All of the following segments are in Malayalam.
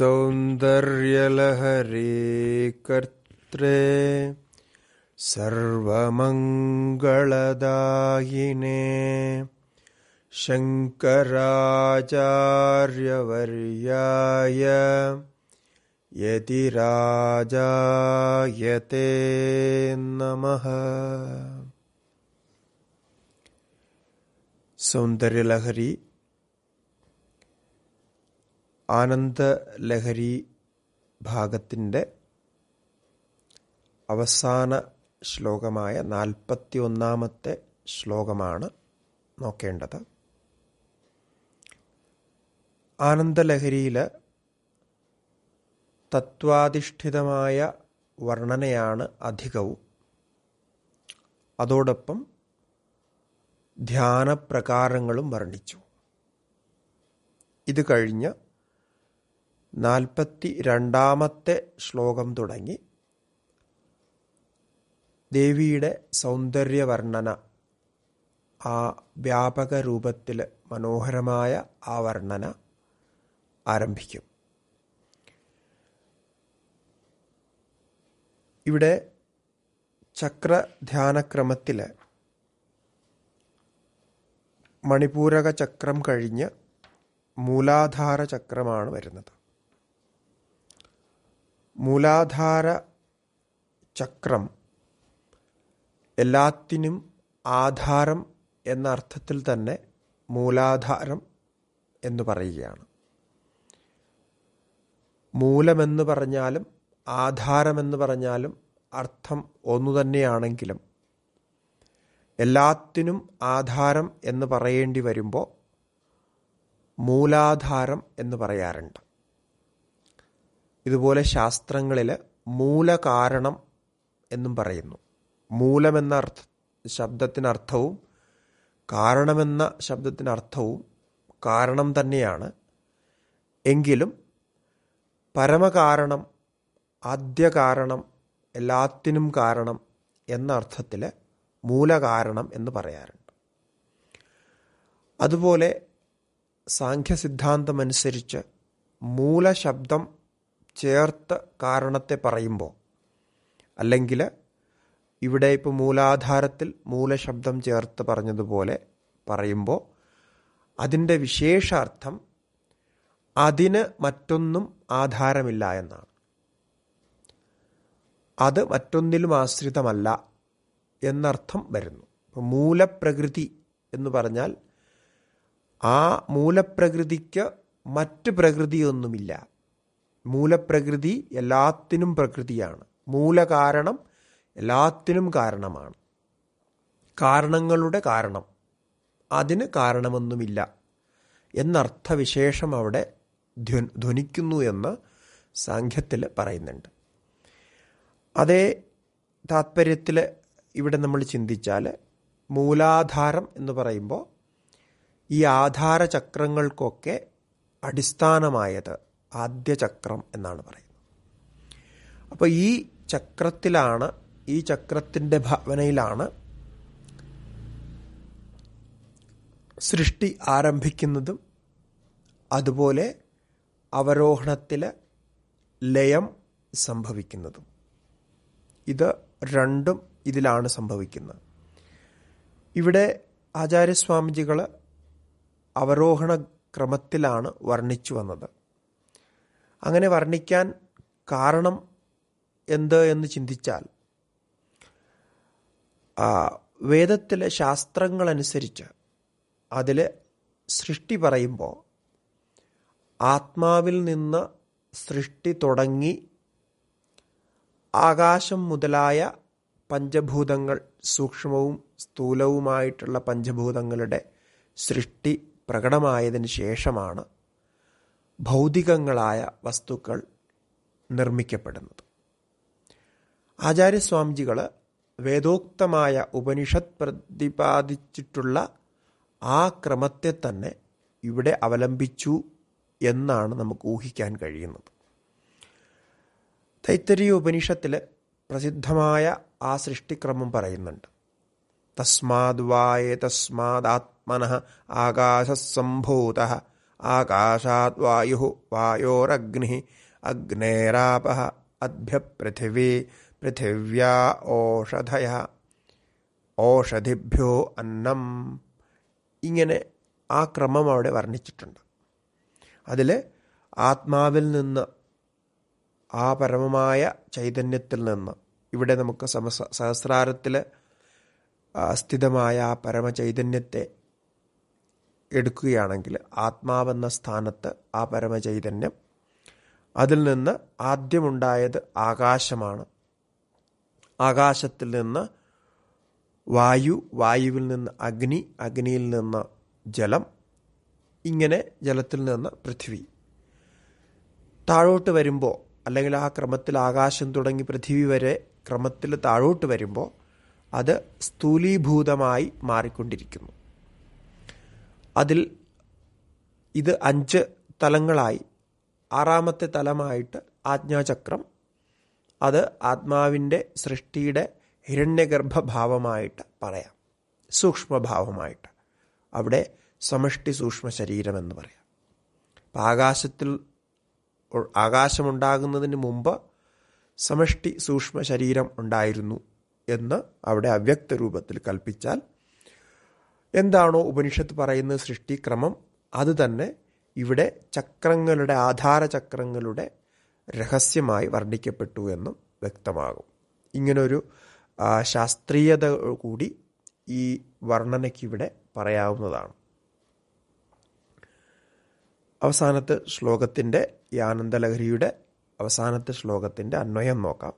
सौन्दर्यलहरी कर्त्रे सर्वमङ्गलदायिने शङ्कराचार्यवर्याय यदि राजायते नमः सौन्दर्यलहरी ഭാഗത്തിൻ്റെ അവസാന ശ്ലോകമായ ഒന്നാമത്തെ ശ്ലോകമാണ് നോക്കേണ്ടത് ആനന്ദലഹരിയിൽ തത്വാധിഷ്ഠിതമായ വർണ്ണനയാണ് അധികവും അതോടൊപ്പം ധ്യാനപ്രകാരങ്ങളും വർണ്ണിച്ചു ഇത് കഴിഞ്ഞ് രണ്ടാമത്തെ ശ്ലോകം തുടങ്ങി ദേവിയുടെ സൗന്ദര്യവർണ്ണന ആ വ്യാപക രൂപത്തിൽ മനോഹരമായ ആ വർണ്ണന ആരംഭിക്കും ഇവിടെ ചക്രധ്യാനക്രമത്തിൽ മണിപൂരക ചക്രം കഴിഞ്ഞ് മൂലാധാര ചക്രമാണ് വരുന്നത് മൂലാധാര ചക്രം എല്ലാത്തിനും ആധാരം എന്ന അർത്ഥത്തിൽ തന്നെ മൂലാധാരം എന്ന് പറയുകയാണ് മൂലമെന്ന് പറഞ്ഞാലും ആധാരമെന്ന് പറഞ്ഞാലും അർത്ഥം ഒന്നു തന്നെയാണെങ്കിലും എല്ലാത്തിനും ആധാരം എന്ന് പറയേണ്ടി വരുമ്പോൾ മൂലാധാരം എന്ന് പറയാറുണ്ട് ഇതുപോലെ ശാസ്ത്രങ്ങളിൽ മൂലകാരണം എന്നും പറയുന്നു മൂലമെന്ന അർത്ഥ ശബ്ദത്തിനർത്ഥവും കാരണമെന്ന ശബ്ദത്തിനർത്ഥവും കാരണം തന്നെയാണ് എങ്കിലും പരമകാരണം ആദ്യ കാരണം എല്ലാത്തിനും കാരണം എന്ന അർത്ഥത്തിൽ മൂലകാരണം എന്ന് പറയാറുണ്ട് അതുപോലെ സാഖ്യസിദ്ധാന്തമനുസരിച്ച് മൂലശബ്ദം ചേർത്ത കാരണത്തെ പറയുമ്പോൾ അല്ലെങ്കിൽ ഇവിടെ ഇപ്പോൾ മൂലാധാരത്തിൽ മൂലശബ്ദം ചേർത്ത് പറഞ്ഞതുപോലെ പറയുമ്പോൾ അതിൻ്റെ വിശേഷാർത്ഥം അതിന് മറ്റൊന്നും ആധാരമില്ല എന്നാണ് അത് മറ്റൊന്നിലും ആശ്രിതമല്ല എന്നർത്ഥം വരുന്നു മൂലപ്രകൃതി എന്ന് പറഞ്ഞാൽ ആ മൂലപ്രകൃതിക്ക് മറ്റ് പ്രകൃതിയൊന്നുമില്ല മൂലപ്രകൃതി എല്ലാത്തിനും പ്രകൃതിയാണ് മൂലകാരണം എല്ലാത്തിനും കാരണമാണ് കാരണങ്ങളുടെ കാരണം അതിന് കാരണമൊന്നുമില്ല എന്നർത്ഥവിശേഷം അവിടെ ധ്വനിക്കുന്നു എന്ന് സാഖ്യത്തിൽ പറയുന്നുണ്ട് അതേ താത്പര്യത്തിൽ ഇവിടെ നമ്മൾ ചിന്തിച്ചാൽ മൂലാധാരം എന്ന് പറയുമ്പോൾ ഈ ആധാരചക്രങ്ങൾക്കൊക്കെ അടിസ്ഥാനമായത് ആദ്യ ചക്രം എന്നാണ് പറയുന്നത് അപ്പോൾ ഈ ചക്രത്തിലാണ് ഈ ചക്രത്തിൻ്റെ ഭാവനയിലാണ് സൃഷ്ടി ആരംഭിക്കുന്നതും അതുപോലെ അവരോഹണത്തിലെ ലയം സംഭവിക്കുന്നതും ഇത് രണ്ടും ഇതിലാണ് സംഭവിക്കുന്നത് ഇവിടെ ആചാര്യസ്വാമിജികൾ അവരോഹണ ക്രമത്തിലാണ് വർണ്ണിച്ചു വന്നത് അങ്ങനെ വർണ്ണിക്കാൻ കാരണം എന്ത് എന്ന് ചിന്തിച്ചാൽ വേദത്തിലെ ശാസ്ത്രങ്ങളനുസരിച്ച് അതിൽ സൃഷ്ടി പറയുമ്പോൾ ആത്മാവിൽ നിന്ന് സൃഷ്ടി തുടങ്ങി ആകാശം മുതലായ പഞ്ചഭൂതങ്ങൾ സൂക്ഷ്മവും സ്ഥൂലവുമായിട്ടുള്ള പഞ്ചഭൂതങ്ങളുടെ സൃഷ്ടി പ്രകടമായതിനു ശേഷമാണ് ഭൗതികങ്ങളായ വസ്തുക്കൾ നിർമ്മിക്കപ്പെടുന്നത് ആചാര്യസ്വാമിജികൾ വേദോക്തമായ ഉപനിഷത്ത് പ്രതിപാദിച്ചിട്ടുള്ള ആ ക്രമത്തെ തന്നെ ഇവിടെ അവലംബിച്ചു എന്നാണ് നമുക്ക് ഊഹിക്കാൻ കഴിയുന്നത് തൈത്തരീയ ഉപനിഷത്തിൽ പ്രസിദ്ധമായ ആ സൃഷ്ടിക്രമം പറയുന്നുണ്ട് തസ്മാത് വായ തസ്മാത് ആത്മന ആകാശസംഭൂത ആകാശാത് വായു വായോരഗ്നി അഗ്നേരാപ അദ്ഭ്യപൃഥിവി പൃഥിവ്യാ ഓഷധയ ഓഷധിഭ്യോ അന്നം ഇങ്ങനെ ആ ക്രമം അവിടെ വർണ്ണിച്ചിട്ടുണ്ട് അതിൽ ആത്മാവിൽ നിന്ന് ആ പരമമായ ചൈതന്യത്തിൽ നിന്ന് ഇവിടെ നമുക്ക് സമസ സഹസ്രാരത്തിൽ സ്ഥിതമായ ആ പരമചൈതന്യത്തെ എടുക്കുകയാണെങ്കിൽ ആത്മാവെന്ന സ്ഥാനത്ത് ആ പരമചൈതന്യം അതിൽ നിന്ന് ആദ്യമുണ്ടായത് ആകാശമാണ് ആകാശത്തിൽ നിന്ന് വായു വായുവിൽ നിന്ന് അഗ്നി അഗ്നിയിൽ നിന്ന് ജലം ഇങ്ങനെ ജലത്തിൽ നിന്ന് പൃഥ്വി താഴോട്ട് വരുമ്പോൾ അല്ലെങ്കിൽ ആ ക്രമത്തിൽ ആകാശം തുടങ്ങി പൃഥ്വി വരെ ക്രമത്തിൽ താഴോട്ട് വരുമ്പോൾ അത് സ്ഥൂലീഭൂതമായി മാറിക്കൊണ്ടിരിക്കുന്നു അതിൽ ഇത് അഞ്ച് തലങ്ങളായി ആറാമത്തെ തലമായിട്ട് ആജ്ഞാചക്രം അത് ആത്മാവിൻ്റെ സൃഷ്ടിയുടെ ഹിരണ്യഗർഭഭാവമായിട്ട് പറയാം സൂക്ഷ്മഭാവമായിട്ട് അവിടെ സമഷ്ടി സൂക്ഷ്മ ശരീരം എന്ന് പറയാം അപ്പം ആകാശത്തിൽ ആകാശമുണ്ടാകുന്നതിന് മുമ്പ് സമഷ്ടി സൂക്ഷ്മ ശരീരം ഉണ്ടായിരുന്നു എന്ന് അവിടെ അവ്യക്ത രൂപത്തിൽ കൽപ്പിച്ചാൽ എന്താണോ ഉപനിഷത്ത് പറയുന്ന സൃഷ്ടിക്രമം അത് തന്നെ ഇവിടെ ചക്രങ്ങളുടെ ആധാര ചക്രങ്ങളുടെ രഹസ്യമായി വർണ്ണിക്കപ്പെട്ടു എന്നും വ്യക്തമാകും ഇങ്ങനൊരു ശാസ്ത്രീയത കൂടി ഈ വർണ്ണനയ്ക്കിവിടെ പറയാവുന്നതാണ് അവസാനത്തെ ശ്ലോകത്തിൻ്റെ ഈ ആനന്ദലഹരിയുടെ അവസാനത്തെ ശ്ലോകത്തിൻ്റെ അന്വയം നോക്കാം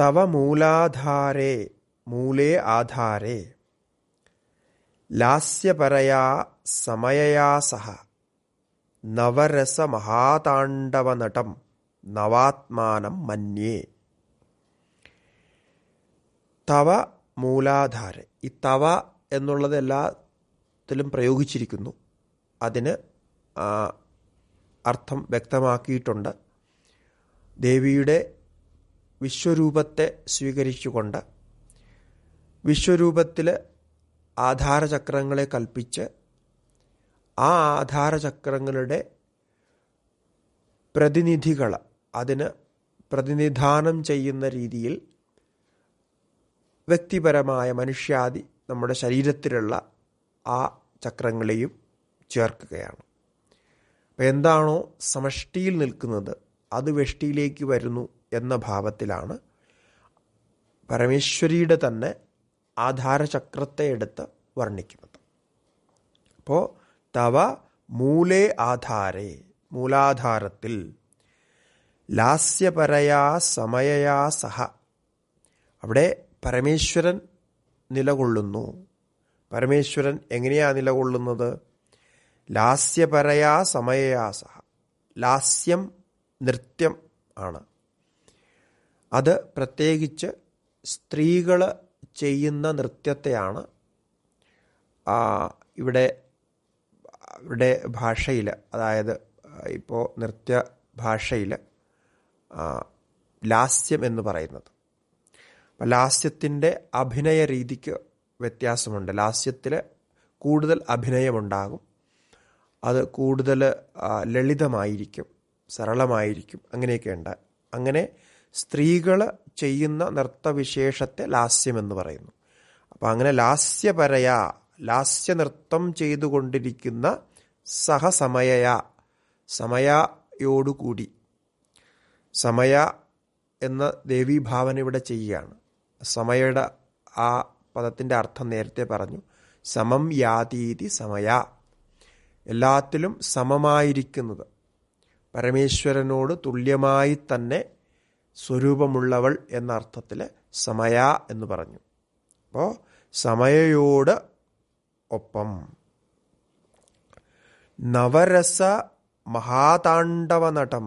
തവ മൂലാധാരേ മൂലേ ആധാരേ ലാസ്യപരയാ സമയയാ സഹ നവരസമഹാതാണ്ഡവനടം നവാത്മാനം മന്യേ തവ മൂലാധാര ഈ തവ എന്നുള്ളത് എല്ലാത്തിലും പ്രയോഗിച്ചിരിക്കുന്നു അതിന് അർത്ഥം വ്യക്തമാക്കിയിട്ടുണ്ട് ദേവിയുടെ വിശ്വരൂപത്തെ സ്വീകരിച്ചുകൊണ്ട് വിശ്വരൂപത്തിൽ ആധാരചക്രങ്ങളെ കൽപ്പിച്ച് ആ ആധാരചക്രങ്ങളുടെ പ്രതിനിധികൾ അതിന് പ്രതിനിധാനം ചെയ്യുന്ന രീതിയിൽ വ്യക്തിപരമായ മനുഷ്യാദി നമ്മുടെ ശരീരത്തിലുള്ള ആ ചക്രങ്ങളെയും ചേർക്കുകയാണ് അപ്പം എന്താണോ സമഷ്ടിയിൽ നിൽക്കുന്നത് അത് വെഷ്ടിയിലേക്ക് വരുന്നു എന്ന ഭാവത്തിലാണ് പരമേശ്വരിയുടെ തന്നെ ആധാരചക്രത്തെ എടുത്ത് വർണ്ണിക്കുന്നത് അപ്പോൾ തവ മൂലേ ആധാരേ മൂലാധാരത്തിൽ ലാസ്യപരയാ സമയയാ സഹ അവിടെ പരമേശ്വരൻ നിലകൊള്ളുന്നു പരമേശ്വരൻ എങ്ങനെയാ നിലകൊള്ളുന്നത് ലാസ്യപരയാ സമയയാ സഹ ലാസ്യം നൃത്യം ആണ് അത് പ്രത്യേകിച്ച് സ്ത്രീകള് ചെയ്യുന്ന നൃത്തത്തെയാണ് ഇവിടെ ഇവിടെ ഭാഷയിൽ അതായത് ഇപ്പോൾ നൃത്യ ഭാഷയിൽ ലാസ്യം എന്ന് പറയുന്നത് അപ്പം ലാസ്യത്തിൻ്റെ അഭിനയ രീതിക്ക് വ്യത്യാസമുണ്ട് ലാസ്യത്തിൽ കൂടുതൽ അഭിനയമുണ്ടാകും അത് കൂടുതൽ ലളിതമായിരിക്കും സരളമായിരിക്കും അങ്ങനെയൊക്കെ ഉണ്ട് അങ്ങനെ സ്ത്രീകൾ ചെയ്യുന്ന നൃത്തവിശേഷത്തെ എന്ന് പറയുന്നു അപ്പോൾ അങ്ങനെ ലാസ്യപരയ ലാസ്യ നൃത്തം ചെയ്തുകൊണ്ടിരിക്കുന്ന സഹസമയയ സമയയോടുകൂടി സമയ എന്ന ദേവീഭാവന ഇവിടെ ചെയ്യുകയാണ് സമയയുടെ ആ പദത്തിൻ്റെ അർത്ഥം നേരത്തെ പറഞ്ഞു സമം യാതീതി സമയ എല്ലാത്തിലും സമമായിരിക്കുന്നത് പരമേശ്വരനോട് തുല്യമായി തന്നെ സ്വരൂപമുള്ളവൾ എന്ന അർത്ഥത്തിൽ സമയ എന്ന് പറഞ്ഞു അപ്പോൾ സമയയോട് ഒപ്പം നവരസ മഹാതാണ്ഡവ നടം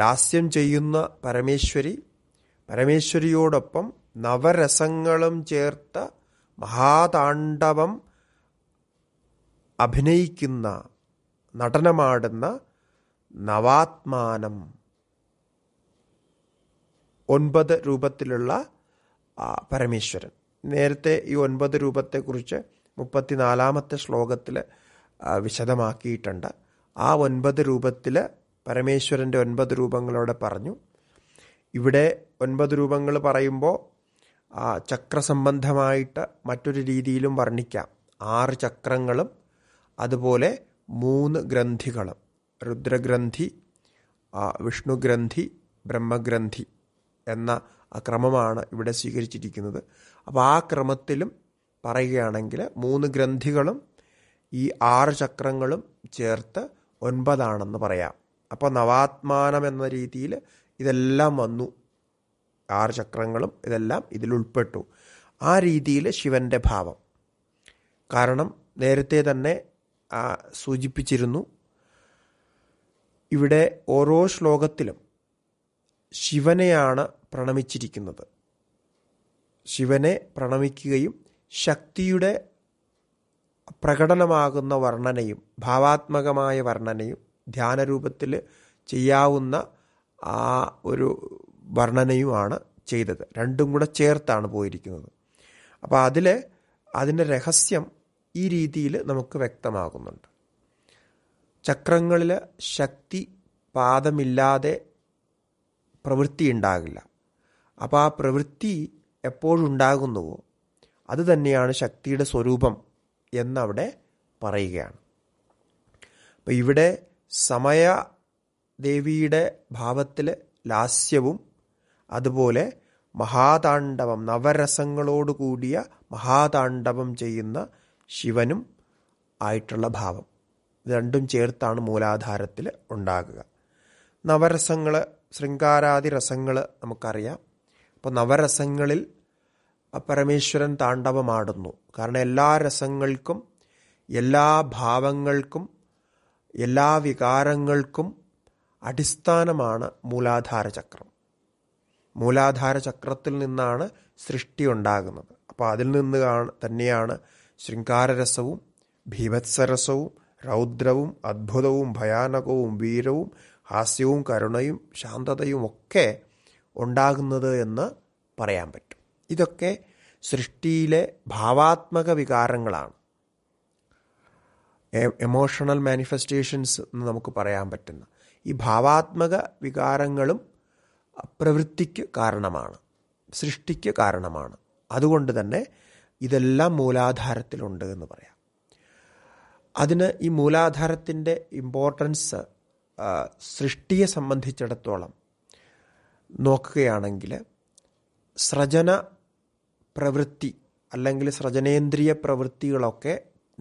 ലാസ്യം ചെയ്യുന്ന പരമേശ്വരി പരമേശ്വരിയോടൊപ്പം നവരസങ്ങളും ചേർത്ത മഹാതാണ്ഡവം അഭിനയിക്കുന്ന നടനമാടുന്ന നവാത്മാനം ഒൻപത് രൂപത്തിലുള്ള പരമേശ്വരൻ നേരത്തെ ഈ ഒൻപത് രൂപത്തെക്കുറിച്ച് മുപ്പത്തിനാലാമത്തെ ശ്ലോകത്തിൽ വിശദമാക്കിയിട്ടുണ്ട് ആ ഒൻപത് രൂപത്തിൽ പരമേശ്വരൻ്റെ ഒൻപത് രൂപങ്ങളോടെ പറഞ്ഞു ഇവിടെ ഒൻപത് രൂപങ്ങൾ പറയുമ്പോൾ ചക്രസംബന്ധമായിട്ട് മറ്റൊരു രീതിയിലും വർണ്ണിക്കാം ആറ് ചക്രങ്ങളും അതുപോലെ മൂന്ന് ഗ്രന്ഥികളും രുദ്രഗ്രന്ഥി വിഷ്ണുഗ്രന്ഥി ബ്രഹ്മഗ്രന്ഥി എന്ന ക്രമമാണ് ഇവിടെ സ്വീകരിച്ചിരിക്കുന്നത് അപ്പോൾ ആ ക്രമത്തിലും പറയുകയാണെങ്കിൽ മൂന്ന് ഗ്രന്ഥികളും ഈ ആറ് ചക്രങ്ങളും ചേർത്ത് ഒൻപതാണെന്ന് പറയാം അപ്പോൾ നവാത്മാനം എന്ന രീതിയിൽ ഇതെല്ലാം വന്നു ആറ് ചക്രങ്ങളും ഇതെല്ലാം ഇതിൽ ഉൾപ്പെട്ടു ആ രീതിയിൽ ശിവന്റെ ഭാവം കാരണം നേരത്തെ തന്നെ സൂചിപ്പിച്ചിരുന്നു ഇവിടെ ഓരോ ശ്ലോകത്തിലും ശിവനെയാണ് പ്രണമിച്ചിരിക്കുന്നത് ശിവനെ പ്രണമിക്കുകയും ശക്തിയുടെ പ്രകടനമാകുന്ന വർണ്ണനയും ഭാവാത്മകമായ വർണ്ണനയും ധ്യാനരൂപത്തിൽ ചെയ്യാവുന്ന ആ ഒരു വർണ്ണനയുമാണ് ചെയ്തത് രണ്ടും കൂടെ ചേർത്താണ് പോയിരിക്കുന്നത് അപ്പോൾ അതിൽ അതിൻ്റെ രഹസ്യം ഈ രീതിയിൽ നമുക്ക് വ്യക്തമാകുന്നുണ്ട് ചക്രങ്ങളിൽ ശക്തി പാദമില്ലാതെ പ്രവൃത്തി ഉണ്ടാകില്ല അപ്പോൾ ആ പ്രവൃത്തി എപ്പോഴുണ്ടാകുന്നുവോ അത് തന്നെയാണ് ശക്തിയുടെ സ്വരൂപം എന്നവിടെ പറയുകയാണ് അപ്പോൾ ഇവിടെ സമയ ദേവിയുടെ ഭാവത്തിൽ ലാസ്യവും അതുപോലെ മഹാതാണ്ഡവം നവരസങ്ങളോടുകൂടിയ മഹാതാണ്ഡവം ചെയ്യുന്ന ശിവനും ആയിട്ടുള്ള ഭാവം രണ്ടും ചേർത്താണ് മൂലാധാരത്തിൽ ഉണ്ടാകുക നവരസങ്ങൾ ശൃംഗാരാദി രസങ്ങൾ നമുക്കറിയാം അപ്പോൾ നവരസങ്ങളിൽ പരമേശ്വരൻ താണ്ഡവമാടുന്നു കാരണം എല്ലാ രസങ്ങൾക്കും എല്ലാ ഭാവങ്ങൾക്കും എല്ലാ വികാരങ്ങൾക്കും അടിസ്ഥാനമാണ് മൂലാധാര ചക്രം മൂലാധാര ചക്രത്തിൽ നിന്നാണ് സൃഷ്ടി ഉണ്ടാകുന്നത് അപ്പോൾ അതിൽ നിന്ന് തന്നെയാണ് ശൃംഗാരരസവും ഭീഭത്സരസവും രൗദ്രവും അത്ഭുതവും ഭയാനകവും വീരവും ഹാസ്യവും കരുണയും ഒക്കെ ഉണ്ടാകുന്നത് എന്ന് പറയാൻ പറ്റും ഇതൊക്കെ സൃഷ്ടിയിലെ ഭാവാത്മക വികാരങ്ങളാണ് എമോഷണൽ മാനിഫെസ്റ്റേഷൻസ് എന്ന് നമുക്ക് പറയാൻ പറ്റുന്ന ഈ ഭാവാത്മക വികാരങ്ങളും പ്രവൃത്തിക്ക് കാരണമാണ് സൃഷ്ടിക്ക് കാരണമാണ് അതുകൊണ്ട് തന്നെ ഇതെല്ലാം മൂലാധാരത്തിലുണ്ട് എന്ന് പറയാം അതിന് ഈ മൂലാധാരത്തിൻ്റെ ഇമ്പോർട്ടൻസ് സൃഷ്ടിയെ സംബന്ധിച്ചിടത്തോളം നോക്കുകയാണെങ്കിൽ സ്രജന പ്രവൃത്തി അല്ലെങ്കിൽ സ്രജനേന്ദ്രിയ പ്രവൃത്തികളൊക്കെ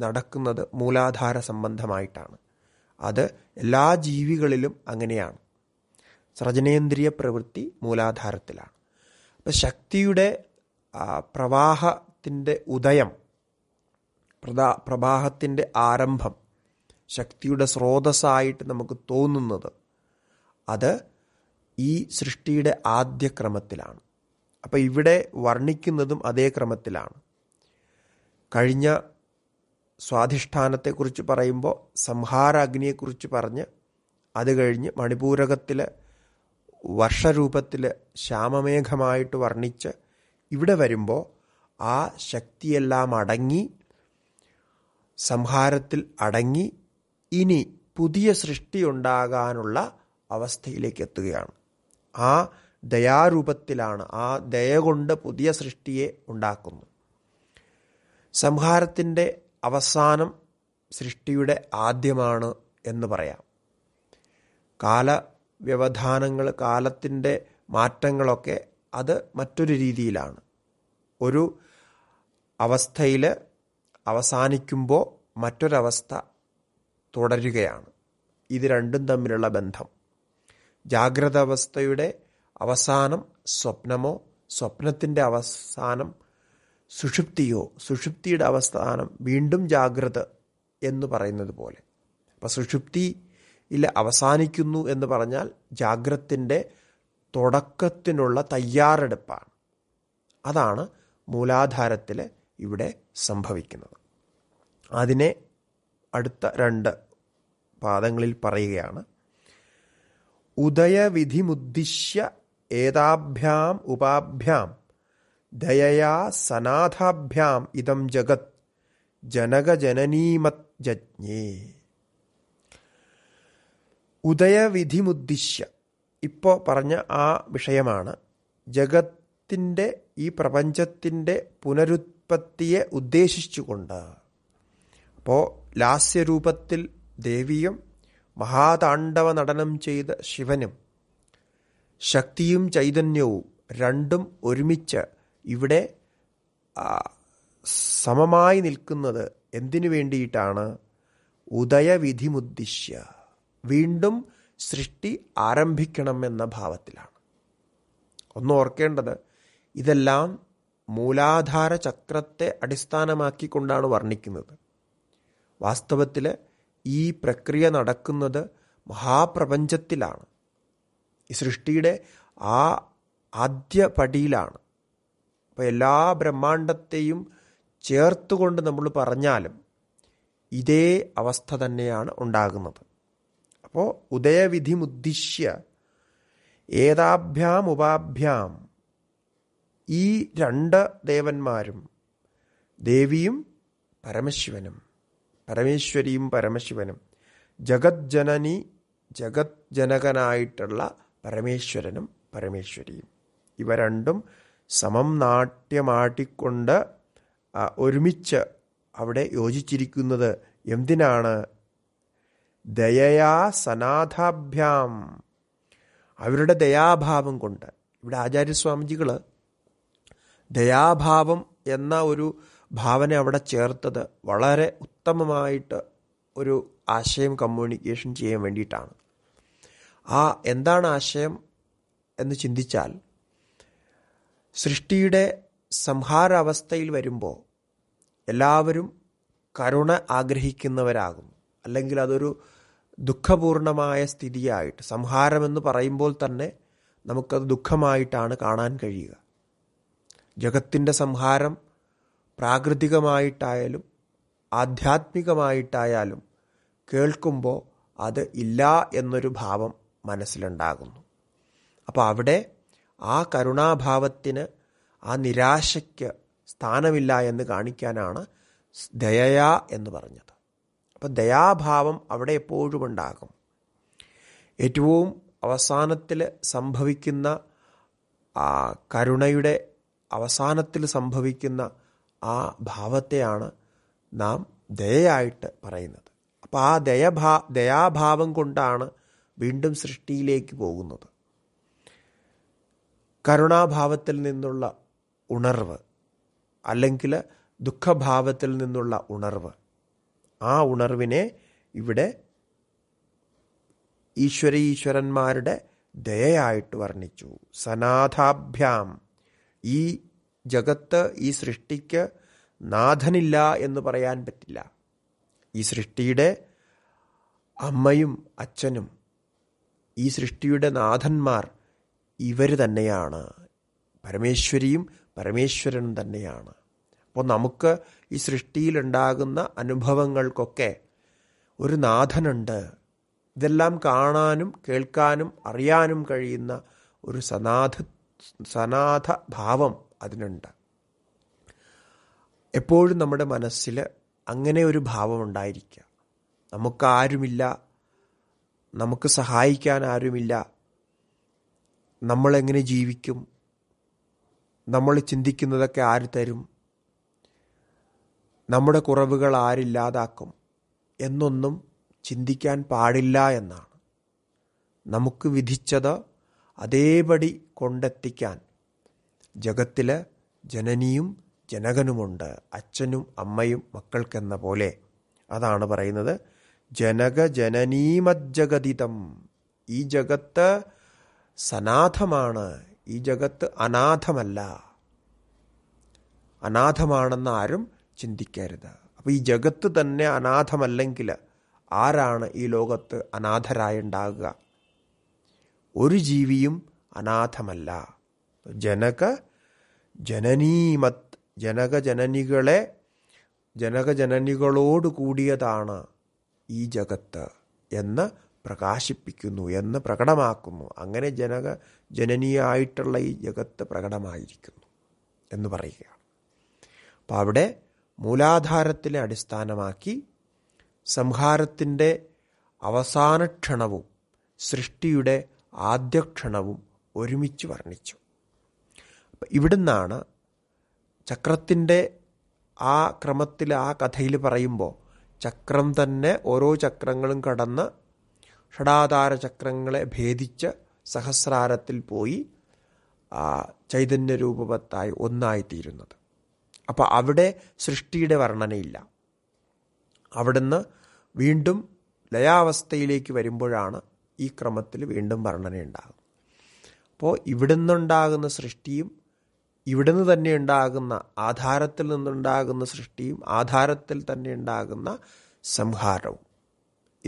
നടക്കുന്നത് മൂലാധാര സംബന്ധമായിട്ടാണ് അത് എല്ലാ ജീവികളിലും അങ്ങനെയാണ് സ്രജനേന്ദ്രിയ പ്രവൃത്തി മൂലാധാരത്തിലാണ് അപ്പം ശക്തിയുടെ പ്രവാഹത്തിൻ്റെ ഉദയം പ്രദാ പ്രവാഹത്തിൻ്റെ ആരംഭം ശക്തിയുടെ സ്രോതസ്സായിട്ട് നമുക്ക് തോന്നുന്നത് അത് ഈ സൃഷ്ടിയുടെ ആദ്യ ക്രമത്തിലാണ് അപ്പോൾ ഇവിടെ വർണ്ണിക്കുന്നതും അതേ ക്രമത്തിലാണ് കഴിഞ്ഞ സ്വാധിഷ്ഠാനത്തെക്കുറിച്ച് പറയുമ്പോൾ സംഹാര അഗ്നിയെക്കുറിച്ച് പറഞ്ഞ് അത് കഴിഞ്ഞ് മണിപൂരകത്തിൽ വർഷരൂപത്തിൽ ശ്യാമമേഘമായിട്ട് വർണ്ണിച്ച് ഇവിടെ വരുമ്പോൾ ആ ശക്തിയെല്ലാം അടങ്ങി സംഹാരത്തിൽ അടങ്ങി ഇനി പുതിയ സൃഷ്ടിയുണ്ടാകാനുള്ള അവസ്ഥയിലേക്ക് എത്തുകയാണ് ആ ദയാരൂപത്തിലാണ് ആ ദയ കൊണ്ട് പുതിയ സൃഷ്ടിയെ ഉണ്ടാക്കുന്നു സംഹാരത്തിൻ്റെ അവസാനം സൃഷ്ടിയുടെ ആദ്യമാണ് എന്ന് പറയാം വ്യവധാനങ്ങൾ കാലത്തിൻ്റെ മാറ്റങ്ങളൊക്കെ അത് മറ്റൊരു രീതിയിലാണ് ഒരു അവസ്ഥയിൽ അവസാനിക്കുമ്പോൾ മറ്റൊരവസ്ഥ തുടരുകയാണ് ഇത് രണ്ടും തമ്മിലുള്ള ബന്ധം ജാഗ്രത അവസ്ഥയുടെ അവസാനം സ്വപ്നമോ സ്വപ്നത്തിൻ്റെ അവസാനം സുഷുപ്തിയോ സുഷുപ്തിയുടെ അവസാനം വീണ്ടും ജാഗ്രത എന്ന് പറയുന്നത് പോലെ അപ്പോൾ സുഷുപ്തിയിൽ അവസാനിക്കുന്നു എന്ന് പറഞ്ഞാൽ ജാഗ്രത്തിൻ്റെ തുടക്കത്തിനുള്ള തയ്യാറെടുപ്പാണ് അതാണ് മൂലാധാരത്തിൽ ഇവിടെ സംഭവിക്കുന്നത് അതിനെ അടുത്ത രണ്ട് പാദങ്ങളിൽ പറയുകയാണ് ഉദയവിധിമുദ്ദിശ്യ ഏതാഭ്യാം ഉപാഭ്യാം ദയയാ സനാഥാഭ്യാം ഇതം ജഗത് ജനകജനനീമത് ജജ്ഞേ ഉദയവിധിമുദ്ദിശ്യ ഇപ്പോൾ പറഞ്ഞ ആ വിഷയമാണ് ജഗത്തിൻ്റെ ഈ പ്രപഞ്ചത്തിൻ്റെ പുനരുത്പത്തിയെ ഉദ്ദേശിച്ചുകൊണ്ട് അപ്പോൾ ലാസ്യരൂപത്തിൽ ദേവിയും മഹാതാണ്ഡവ നടനം ചെയ്ത ശിവനും ശക്തിയും ചൈതന്യവും രണ്ടും ഒരുമിച്ച് ഇവിടെ സമമായി നിൽക്കുന്നത് എന്തിനു വേണ്ടിയിട്ടാണ് ഉദയവിധിമുദ്ദിശ്യ വീണ്ടും സൃഷ്ടി ആരംഭിക്കണമെന്ന ഭാവത്തിലാണ് ഒന്ന് ഓർക്കേണ്ടത് ഇതെല്ലാം മൂലാധാര ചക്രത്തെ അടിസ്ഥാനമാക്കിക്കൊണ്ടാണ് വർണ്ണിക്കുന്നത് വാസ്തവത്തിൽ ഈ പ്രക്രിയ നടക്കുന്നത് മഹാപ്രപഞ്ചത്തിലാണ് ഈ സൃഷ്ടിയുടെ ആ ആദ്യ പടിയിലാണ് അപ്പോൾ എല്ലാ ബ്രഹ്മാണ്ടത്തെയും ചേർത്തുകൊണ്ട് നമ്മൾ പറഞ്ഞാലും ഇതേ അവസ്ഥ തന്നെയാണ് ഉണ്ടാകുന്നത് അപ്പോൾ ഉദയവിധിമുദ്ദിശ്യ ഏതാഭ്യാം ഉപാഭ്യാം ഈ രണ്ട് ദേവന്മാരും ദേവിയും പരമശിവനും പരമേശ്വരിയും പരമശിവനും ജഗജ്ജനനി ജഗത് ജനകനായിട്ടുള്ള പരമേശ്വരനും പരമേശ്വരിയും ഇവ രണ്ടും സമം നാട്യമാട്ടിക്കൊണ്ട് ഒരുമിച്ച് അവിടെ യോജിച്ചിരിക്കുന്നത് എന്തിനാണ് ദയയാ സനാഥാഭ്യാം അവരുടെ ദയാഭാവം കൊണ്ട് ഇവിടെ ആചാര്യസ്വാമിജികൾ ദയാഭാവം എന്ന ഒരു ഭാവന അവിടെ ചേർത്തത് വളരെ ഉത്തമമായിട്ട് ഒരു ആശയം കമ്മ്യൂണിക്കേഷൻ ചെയ്യാൻ വേണ്ടിയിട്ടാണ് ആ എന്താണ് ആശയം എന്ന് ചിന്തിച്ചാൽ സൃഷ്ടിയുടെ സംഹാരാവസ്ഥയിൽ വരുമ്പോൾ എല്ലാവരും കരുണ ആഗ്രഹിക്കുന്നവരാകുന്നു അല്ലെങ്കിൽ അതൊരു ദുഃഖപൂർണമായ സ്ഥിതിയായിട്ട് സംഹാരമെന്ന് പറയുമ്പോൾ തന്നെ നമുക്കത് ദുഃഖമായിട്ടാണ് കാണാൻ കഴിയുക ജഗത്തിൻ്റെ സംഹാരം പ്രാകൃതികമായിട്ടായാലും ആധ്യാത്മികമായിട്ടായാലും കേൾക്കുമ്പോൾ അത് ഇല്ല എന്നൊരു ഭാവം മനസ്സിലുണ്ടാകുന്നു അപ്പോൾ അവിടെ ആ കരുണാഭാവത്തിന് ആ നിരാശയ്ക്ക് സ്ഥാനമില്ല എന്ന് കാണിക്കാനാണ് ദയ എന്ന് പറഞ്ഞത് അപ്പം ദയാഭാവം അവിടെ എപ്പോഴും ഉണ്ടാകും ഏറ്റവും അവസാനത്തിൽ സംഭവിക്കുന്ന കരുണയുടെ അവസാനത്തിൽ സംഭവിക്കുന്ന ആ ഭാവത്തെയാണ് നാം ദയയായിട്ട് പറയുന്നത് അപ്പോൾ ആ ദയഭാ ദയാഭാവം കൊണ്ടാണ് വീണ്ടും സൃഷ്ടിയിലേക്ക് പോകുന്നത് കരുണാഭാവത്തിൽ നിന്നുള്ള ഉണർവ് അല്ലെങ്കിൽ ദുഃഖഭാവത്തിൽ നിന്നുള്ള ഉണർവ് ആ ഉണർവിനെ ഇവിടെ ഈശ്വരീശ്വരന്മാരുടെ ദയയായിട്ട് വർണ്ണിച്ചു സനാഥാഭ്യാം ഈ ജഗത്ത് ഈ സൃഷ്ടിക്ക് നാഥനില്ല എന്ന് പറയാൻ പറ്റില്ല ഈ സൃഷ്ടിയുടെ അമ്മയും അച്ഛനും ഈ സൃഷ്ടിയുടെ നാഥന്മാർ ഇവർ തന്നെയാണ് പരമേശ്വരിയും പരമേശ്വരനും തന്നെയാണ് അപ്പോൾ നമുക്ക് ഈ സൃഷ്ടിയിലുണ്ടാകുന്ന അനുഭവങ്ങൾക്കൊക്കെ ഒരു നാഥനുണ്ട് ഇതെല്ലാം കാണാനും കേൾക്കാനും അറിയാനും കഴിയുന്ന ഒരു സനാഥ സനാഥ ഭാവം അതിനുണ്ട് എപ്പോഴും നമ്മുടെ മനസ്സിൽ അങ്ങനെ ഒരു ഭാവം ഉണ്ടായിരിക്കുക ആരുമില്ല നമുക്ക് സഹായിക്കാൻ ആരുമില്ല നമ്മളെങ്ങനെ ജീവിക്കും നമ്മൾ ചിന്തിക്കുന്നതൊക്കെ ആര് തരും നമ്മുടെ കുറവുകൾ ആരില്ലാതാക്കും എന്നൊന്നും ചിന്തിക്കാൻ പാടില്ല എന്നാണ് നമുക്ക് വിധിച്ചത് അതേപടി കൊണ്ടെത്തിക്കാൻ ജഗത്തിൽ ജനനിയും ജനകനുമുണ്ട് അച്ഛനും അമ്മയും മക്കൾക്കെന്ന പോലെ അതാണ് പറയുന്നത് ജനക ജനനീമജ്ജഗതിതം ഈ ജഗത്ത് സനാഥമാണ് ഈ ജഗത്ത് അനാഥമല്ല അനാഥമാണെന്ന് ആരും ചിന്തിക്കരുത് അപ്പോൾ ഈ ജഗത്ത് തന്നെ അനാഥമല്ലെങ്കിൽ ആരാണ് ഈ ലോകത്ത് അനാഥരായുണ്ടാകുക ഒരു ജീവിയും അനാഥമല്ല ജനക ജനനീമത് ജനക ജനനികളോട് കൂടിയതാണ് ഈ ജഗത്ത് എന്ന് പ്രകാശിപ്പിക്കുന്നു എന്ന് പ്രകടമാക്കുന്നു അങ്ങനെ ജനക ജനനീയായിട്ടുള്ള ഈ ജഗത്ത് പ്രകടമായിരിക്കുന്നു എന്ന് പറയുകയാണ് അപ്പോൾ അവിടെ മൂലാധാരത്തിനെ അടിസ്ഥാനമാക്കി സംഹാരത്തിൻ്റെ അവസാന ക്ഷണവും സൃഷ്ടിയുടെ ആദ്യക്ഷണവും ഒരുമിച്ച് വർണ്ണിച്ചു ഇവിടുന്നാണ് ചക്രത്തിൻ്റെ ആ ക്രമത്തിൽ ആ കഥയിൽ പറയുമ്പോൾ ചക്രം തന്നെ ഓരോ ചക്രങ്ങളും കടന്ന് ഷടാധാര ചക്രങ്ങളെ ഭേദിച്ച് സഹസ്രാരത്തിൽ പോയി ആ ചൈതന്യരൂപവത്തായി ഒന്നായിത്തീരുന്നത് അപ്പോൾ അവിടെ സൃഷ്ടിയുടെ വർണ്ണനയില്ല അവിടുന്ന് വീണ്ടും ലയാവസ്ഥയിലേക്ക് വരുമ്പോഴാണ് ഈ ക്രമത്തിൽ വീണ്ടും വർണ്ണനയുണ്ടാകുന്നത് അപ്പോൾ ഇവിടുന്നുണ്ടാകുന്ന സൃഷ്ടിയും ഇവിടുന്ന് ഉണ്ടാകുന്ന ആധാരത്തിൽ നിന്നുണ്ടാകുന്ന സൃഷ്ടിയും ആധാരത്തിൽ ഉണ്ടാകുന്ന സംഹാരവും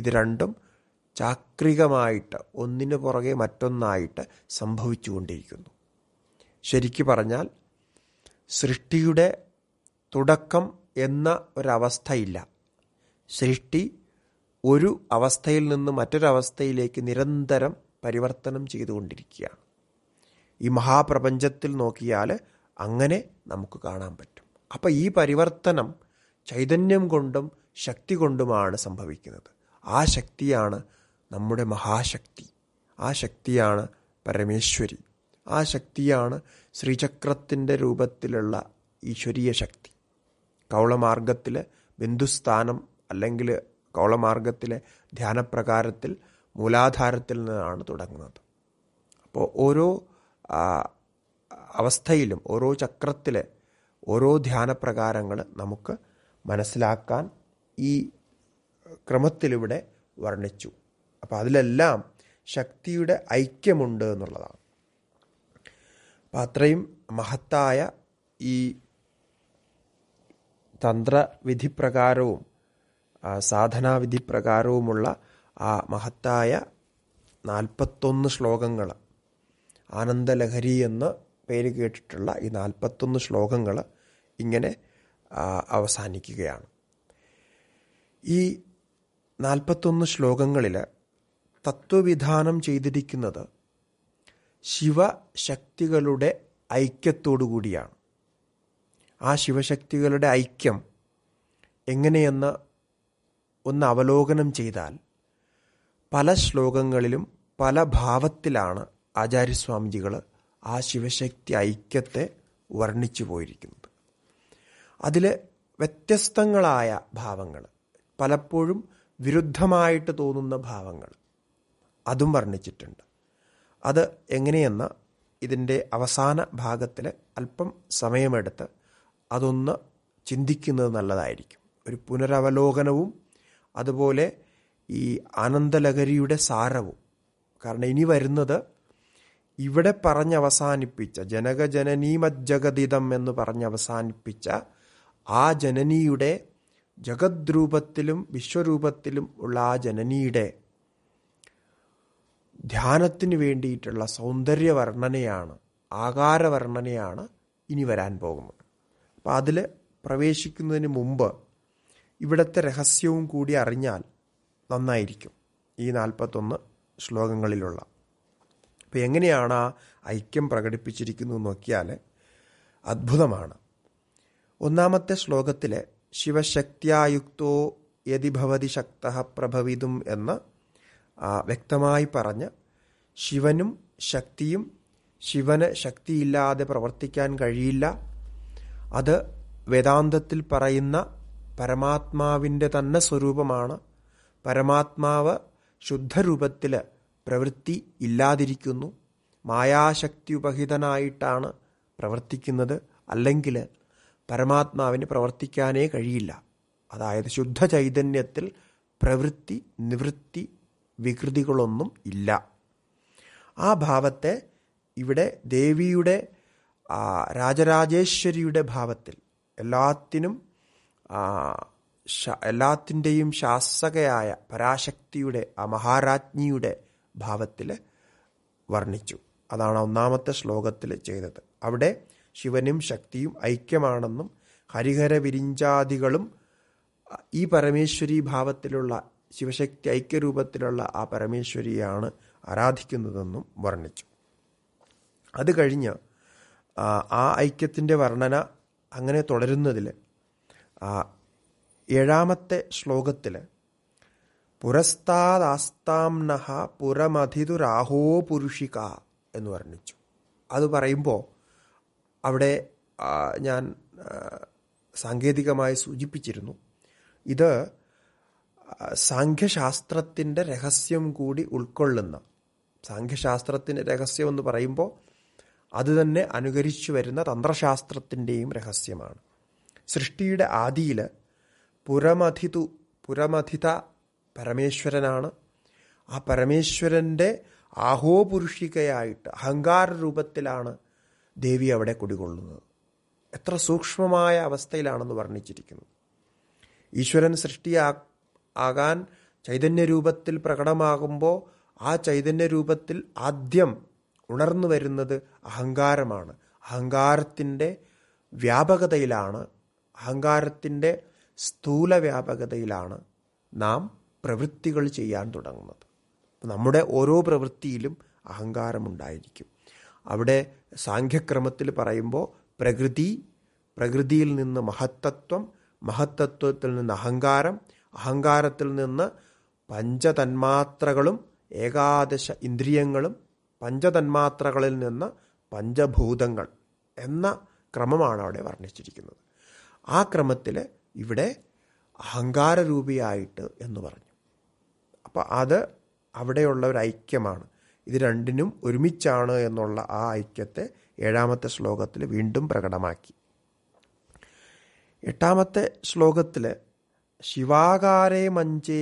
ഇത് രണ്ടും ചാക്രികമായിട്ട് ഒന്നിനു പുറകെ മറ്റൊന്നായിട്ട് സംഭവിച്ചുകൊണ്ടിരിക്കുന്നു ശരിക്കു പറഞ്ഞാൽ സൃഷ്ടിയുടെ തുടക്കം എന്ന ഒരവസ്ഥയില്ല സൃഷ്ടി ഒരു അവസ്ഥയിൽ നിന്ന് മറ്റൊരവസ്ഥയിലേക്ക് നിരന്തരം പരിവർത്തനം ചെയ്തുകൊണ്ടിരിക്കുകയാണ് ഈ മഹാപ്രപഞ്ചത്തിൽ നോക്കിയാൽ അങ്ങനെ നമുക്ക് കാണാൻ പറ്റും അപ്പോൾ ഈ പരിവർത്തനം ചൈതന്യം കൊണ്ടും ശക്തി കൊണ്ടുമാണ് സംഭവിക്കുന്നത് ആ ശക്തിയാണ് നമ്മുടെ മഹാശക്തി ആ ശക്തിയാണ് പരമേശ്വരി ആ ശക്തിയാണ് ശ്രീചക്രത്തിൻ്റെ രൂപത്തിലുള്ള ഈശ്വരീയ ശക്തി കൗളമാർഗത്തിലെ ബിന്ദുസ്ഥാനം അല്ലെങ്കിൽ കൗളമാർഗത്തിലെ ധ്യാനപ്രകാരത്തിൽ മൂലാധാരത്തിൽ നിന്നാണ് തുടങ്ങുന്നത് അപ്പോൾ ഓരോ ആ അവസ്ഥയിലും ഓരോ ചക്രത്തിലെ ഓരോ ധ്യാനപ്രകാരങ്ങൾ നമുക്ക് മനസ്സിലാക്കാൻ ഈ ക്രമത്തിലിവിടെ വർണ്ണിച്ചു അപ്പോൾ അതിലെല്ലാം ശക്തിയുടെ ഐക്യമുണ്ട് എന്നുള്ളതാണ് അപ്പം അത്രയും മഹത്തായ ഈ തന്ത്രവിധിപ്രകാരവും സാധനാവിധിപ്രകാരവുമുള്ള ആ മഹത്തായ നാൽപ്പത്തൊന്ന് ശ്ലോകങ്ങൾ ആനന്ദലഹരി എന്ന പേര് കേട്ടിട്ടുള്ള ഈ നാൽപ്പത്തൊന്ന് ശ്ലോകങ്ങൾ ഇങ്ങനെ അവസാനിക്കുകയാണ് ഈ നാൽപ്പത്തൊന്ന് ശ്ലോകങ്ങളിൽ തത്വവിധാനം ചെയ്തിരിക്കുന്നത് ശിവശക്തികളുടെ ഐക്യത്തോടു കൂടിയാണ് ആ ശിവശക്തികളുടെ ഐക്യം എങ്ങനെയെന്ന് ഒന്ന് അവലോകനം ചെയ്താൽ പല ശ്ലോകങ്ങളിലും പല ഭാവത്തിലാണ് ആചാര്യസ്വാമിജികൾ ആ ശിവശക്തി ഐക്യത്തെ വർണ്ണിച്ചു പോയിരിക്കുന്നത് അതിലെ വ്യത്യസ്തങ്ങളായ ഭാവങ്ങൾ പലപ്പോഴും വിരുദ്ധമായിട്ട് തോന്നുന്ന ഭാവങ്ങൾ അതും വർണ്ണിച്ചിട്ടുണ്ട് അത് എങ്ങനെയെന്ന് ഇതിൻ്റെ അവസാന ഭാഗത്തിൽ അല്പം സമയമെടുത്ത് അതൊന്ന് ചിന്തിക്കുന്നത് നല്ലതായിരിക്കും ഒരു പുനരവലോകനവും അതുപോലെ ഈ ആനന്ദലഹരിയുടെ സാരവും കാരണം ഇനി വരുന്നത് ഇവിടെ പറഞ്ഞവസാനിപ്പിച്ച ജനകജനനീമജ്ജഗതിതം എന്ന് പറഞ്ഞവസാനിപ്പിച്ച ആ ജനനിയുടെ ജഗദ്രൂപത്തിലും വിശ്വരൂപത്തിലും ഉള്ള ആ ജനനിയുടെ ധ്യാനത്തിന് വേണ്ടിയിട്ടുള്ള സൗന്ദര്യവർണ്ണനയാണ് ആകാരവർണ്ണനയാണ് ഇനി വരാൻ പോകുന്നത് അപ്പം അതിൽ പ്രവേശിക്കുന്നതിന് മുമ്പ് ഇവിടുത്തെ രഹസ്യവും കൂടി അറിഞ്ഞാൽ നന്നായിരിക്കും ഈ നാൽപ്പത്തൊന്ന് ശ്ലോകങ്ങളിലുള്ള അപ്പോൾ എങ്ങനെയാണ് ആ ഐക്യം പ്രകടിപ്പിച്ചിരിക്കുന്നു നോക്കിയാൽ അത്ഭുതമാണ് ഒന്നാമത്തെ ശ്ലോകത്തിൽ ശിവശക്തിയായുക്തോ യതി ഭവതി ശക്ത പ്രഭവിതും എന്ന് വ്യക്തമായി പറഞ്ഞ് ശിവനും ശക്തിയും ശിവന് ശക്തിയില്ലാതെ പ്രവർത്തിക്കാൻ കഴിയില്ല അത് വേദാന്തത്തിൽ പറയുന്ന പരമാത്മാവിൻ്റെ തന്നെ സ്വരൂപമാണ് പരമാത്മാവ് ശുദ്ധരൂപത്തിൽ പ്രവൃത്തി ഇല്ലാതിരിക്കുന്നു മായാശക്തി ഉപഹിതനായിട്ടാണ് പ്രവർത്തിക്കുന്നത് അല്ലെങ്കിൽ പരമാത്മാവിന് പ്രവർത്തിക്കാനേ കഴിയില്ല അതായത് ശുദ്ധ ചൈതന്യത്തിൽ പ്രവൃത്തി നിവൃത്തി വികൃതികളൊന്നും ഇല്ല ആ ഭാവത്തെ ഇവിടെ ദേവിയുടെ രാജരാജേശ്വരിയുടെ ഭാവത്തിൽ എല്ലാത്തിനും എല്ലാത്തിൻ്റെയും ശാസകയായ പരാശക്തിയുടെ ആ മഹാരാജ്ഞിയുടെ ഭാവത്തിൽ വർണ്ണിച്ചു അതാണ് ഒന്നാമത്തെ ശ്ലോകത്തിൽ ചെയ്തത് അവിടെ ശിവനും ശക്തിയും ഐക്യമാണെന്നും ഹരിഹര വിരിഞ്ചാദികളും ഈ പരമേശ്വരി ഭാവത്തിലുള്ള ശിവശക്തി ഐക്യരൂപത്തിലുള്ള ആ പരമേശ്വരിയാണ് ആരാധിക്കുന്നതെന്നും വർണ്ണിച്ചു അത് കഴിഞ്ഞ് ആ ഐക്യത്തിൻ്റെ വർണ്ണന അങ്ങനെ തുടരുന്നതിൽ ഏഴാമത്തെ ശ്ലോകത്തിൽ പുരസ്താദാസ്താംനഹ പുരമധിതുരാഹോ പുരുഷിക എന്ന് വർണ്ണിച്ചു അത് പറയുമ്പോൾ അവിടെ ഞാൻ സാങ്കേതികമായി സൂചിപ്പിച്ചിരുന്നു ഇത് സാഖ്യശാസ്ത്രത്തിൻ്റെ രഹസ്യം കൂടി ഉൾക്കൊള്ളുന്ന സാഖ്യശാസ്ത്രത്തിൻ്റെ രഹസ്യം എന്ന് പറയുമ്പോൾ അത് തന്നെ അനുകരിച്ചു വരുന്ന തന്ത്രശാസ്ത്രത്തിൻ്റെയും രഹസ്യമാണ് സൃഷ്ടിയുടെ ആദിയിൽ പുരമധിതു പുരമധിത പരമേശ്വരനാണ് ആ പരമേശ്വരൻ്റെ ആഹോപുരുഷികയായിട്ട് അഹങ്കാര രൂപത്തിലാണ് ദേവി അവിടെ കുടികൊള്ളുന്നത് എത്ര സൂക്ഷ്മമായ അവസ്ഥയിലാണെന്ന് വർണ്ണിച്ചിരിക്കുന്നു ഈശ്വരൻ സൃഷ്ടിയാ ആകാൻ ചൈതന്യരൂപത്തിൽ പ്രകടമാകുമ്പോൾ ആ ചൈതന്യരൂപത്തിൽ ആദ്യം ഉണർന്നു വരുന്നത് അഹങ്കാരമാണ് അഹങ്കാരത്തിൻ്റെ വ്യാപകതയിലാണ് അഹങ്കാരത്തിൻ്റെ സ്ഥൂല വ്യാപകതയിലാണ് നാം പ്രവൃത്തികൾ ചെയ്യാൻ തുടങ്ങുന്നത് നമ്മുടെ ഓരോ പ്രവൃത്തിയിലും അഹങ്കാരമുണ്ടായിരിക്കും അവിടെ സാഖ്യക്രമത്തിൽ പറയുമ്പോൾ പ്രകൃതി പ്രകൃതിയിൽ നിന്ന് മഹത്തത്വം മഹത്തത്വത്തിൽ നിന്ന് അഹങ്കാരം അഹങ്കാരത്തിൽ നിന്ന് പഞ്ചതന്മാത്രകളും ഏകാദശ ഇന്ദ്രിയങ്ങളും പഞ്ചതന്മാത്രകളിൽ നിന്ന് പഞ്ചഭൂതങ്ങൾ എന്ന ക്രമമാണ് അവിടെ വർണ്ണിച്ചിരിക്കുന്നത് ആ ക്രമത്തിൽ ഇവിടെ അഹങ്കാരരൂപിയായിട്ട് എന്ന് പറഞ്ഞു അപ്പോൾ അത് അവിടെയുള്ള ഒരു ഐക്യമാണ് ഇത് രണ്ടിനും ഒരുമിച്ചാണ് എന്നുള്ള ആ ഐക്യത്തെ ഏഴാമത്തെ ശ്ലോകത്തിൽ വീണ്ടും പ്രകടമാക്കി എട്ടാമത്തെ ശ്ലോകത്തിൽ ശിവാകാരേ മഞ്ചേ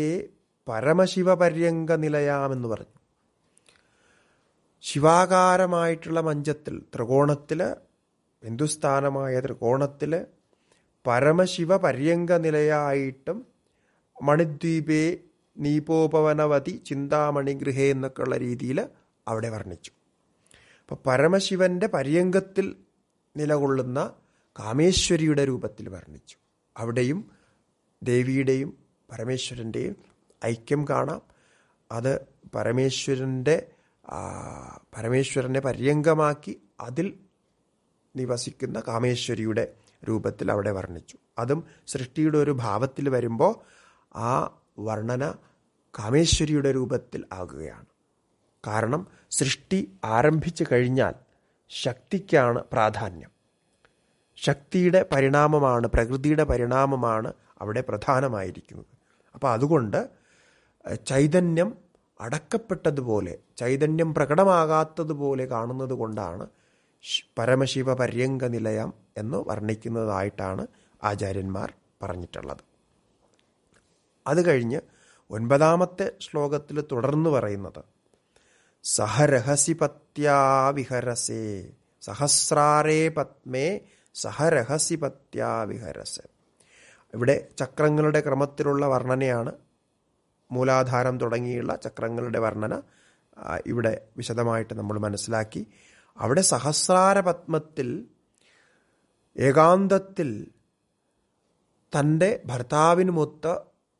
പരമശിവപര്യങ്ക നിലയാമെന്ന് പറഞ്ഞു ശിവാകാരമായിട്ടുള്ള മഞ്ചത്തിൽ ത്രികോണത്തിൽ ഹിന്ദുസ്ഥാനമായ ത്രികോണത്തിൽ പരമശിവ പര്യങ്ക നിലയായിട്ടും മണിദ്വീപേ നീപോപവനവതി ചിന്താമണിഗൃഹേ എന്നൊക്കെയുള്ള രീതിയിൽ അവിടെ വർണ്ണിച്ചു അപ്പം പരമശിവന്റെ പര്യങ്കത്തിൽ നിലകൊള്ളുന്ന കാമേശ്വരിയുടെ രൂപത്തിൽ വർണ്ണിച്ചു അവിടെയും ദേവിയുടെയും പരമേശ്വരൻ്റെയും ഐക്യം കാണാം അത് പരമേശ്വരൻ്റെ പരമേശ്വരനെ പര്യങ്കമാക്കി അതിൽ നിവസിക്കുന്ന കാമേശ്വരിയുടെ രൂപത്തിൽ അവിടെ വർണ്ണിച്ചു അതും സൃഷ്ടിയുടെ ഒരു ഭാവത്തിൽ വരുമ്പോൾ ആ വർണ്ണന കാമേശ്വരിയുടെ രൂപത്തിൽ ആകുകയാണ് കാരണം സൃഷ്ടി ആരംഭിച്ചു കഴിഞ്ഞാൽ ശക്തിക്കാണ് പ്രാധാന്യം ശക്തിയുടെ പരിണാമമാണ് പ്രകൃതിയുടെ പരിണാമമാണ് അവിടെ പ്രധാനമായിരിക്കുന്നത് അപ്പോൾ അതുകൊണ്ട് ചൈതന്യം അടക്കപ്പെട്ടതുപോലെ ചൈതന്യം പ്രകടമാകാത്തതുപോലെ കാണുന്നത് കൊണ്ടാണ് പരമശിവ പര്യങ്ക നിലയം എന്ന് വർണ്ണിക്കുന്നതായിട്ടാണ് ആചാര്യന്മാർ പറഞ്ഞിട്ടുള്ളത് അത് കഴിഞ്ഞ് ഒൻപതാമത്തെ ശ്ലോകത്തിൽ തുടർന്ന് പറയുന്നത് സഹരഹസിപത്യാവിഹരസേ സഹസ്രാരേ പത്മേ സഹരഹസിപത്യാവിഹരസ് ഇവിടെ ചക്രങ്ങളുടെ ക്രമത്തിലുള്ള വർണ്ണനയാണ് മൂലാധാരം തുടങ്ങിയുള്ള ചക്രങ്ങളുടെ വർണ്ണന ഇവിടെ വിശദമായിട്ട് നമ്മൾ മനസ്സിലാക്കി അവിടെ സഹസ്രാര പത്മത്തിൽ ഏകാന്തത്തിൽ തൻ്റെ ഭർത്താവിനുമൊത്ത്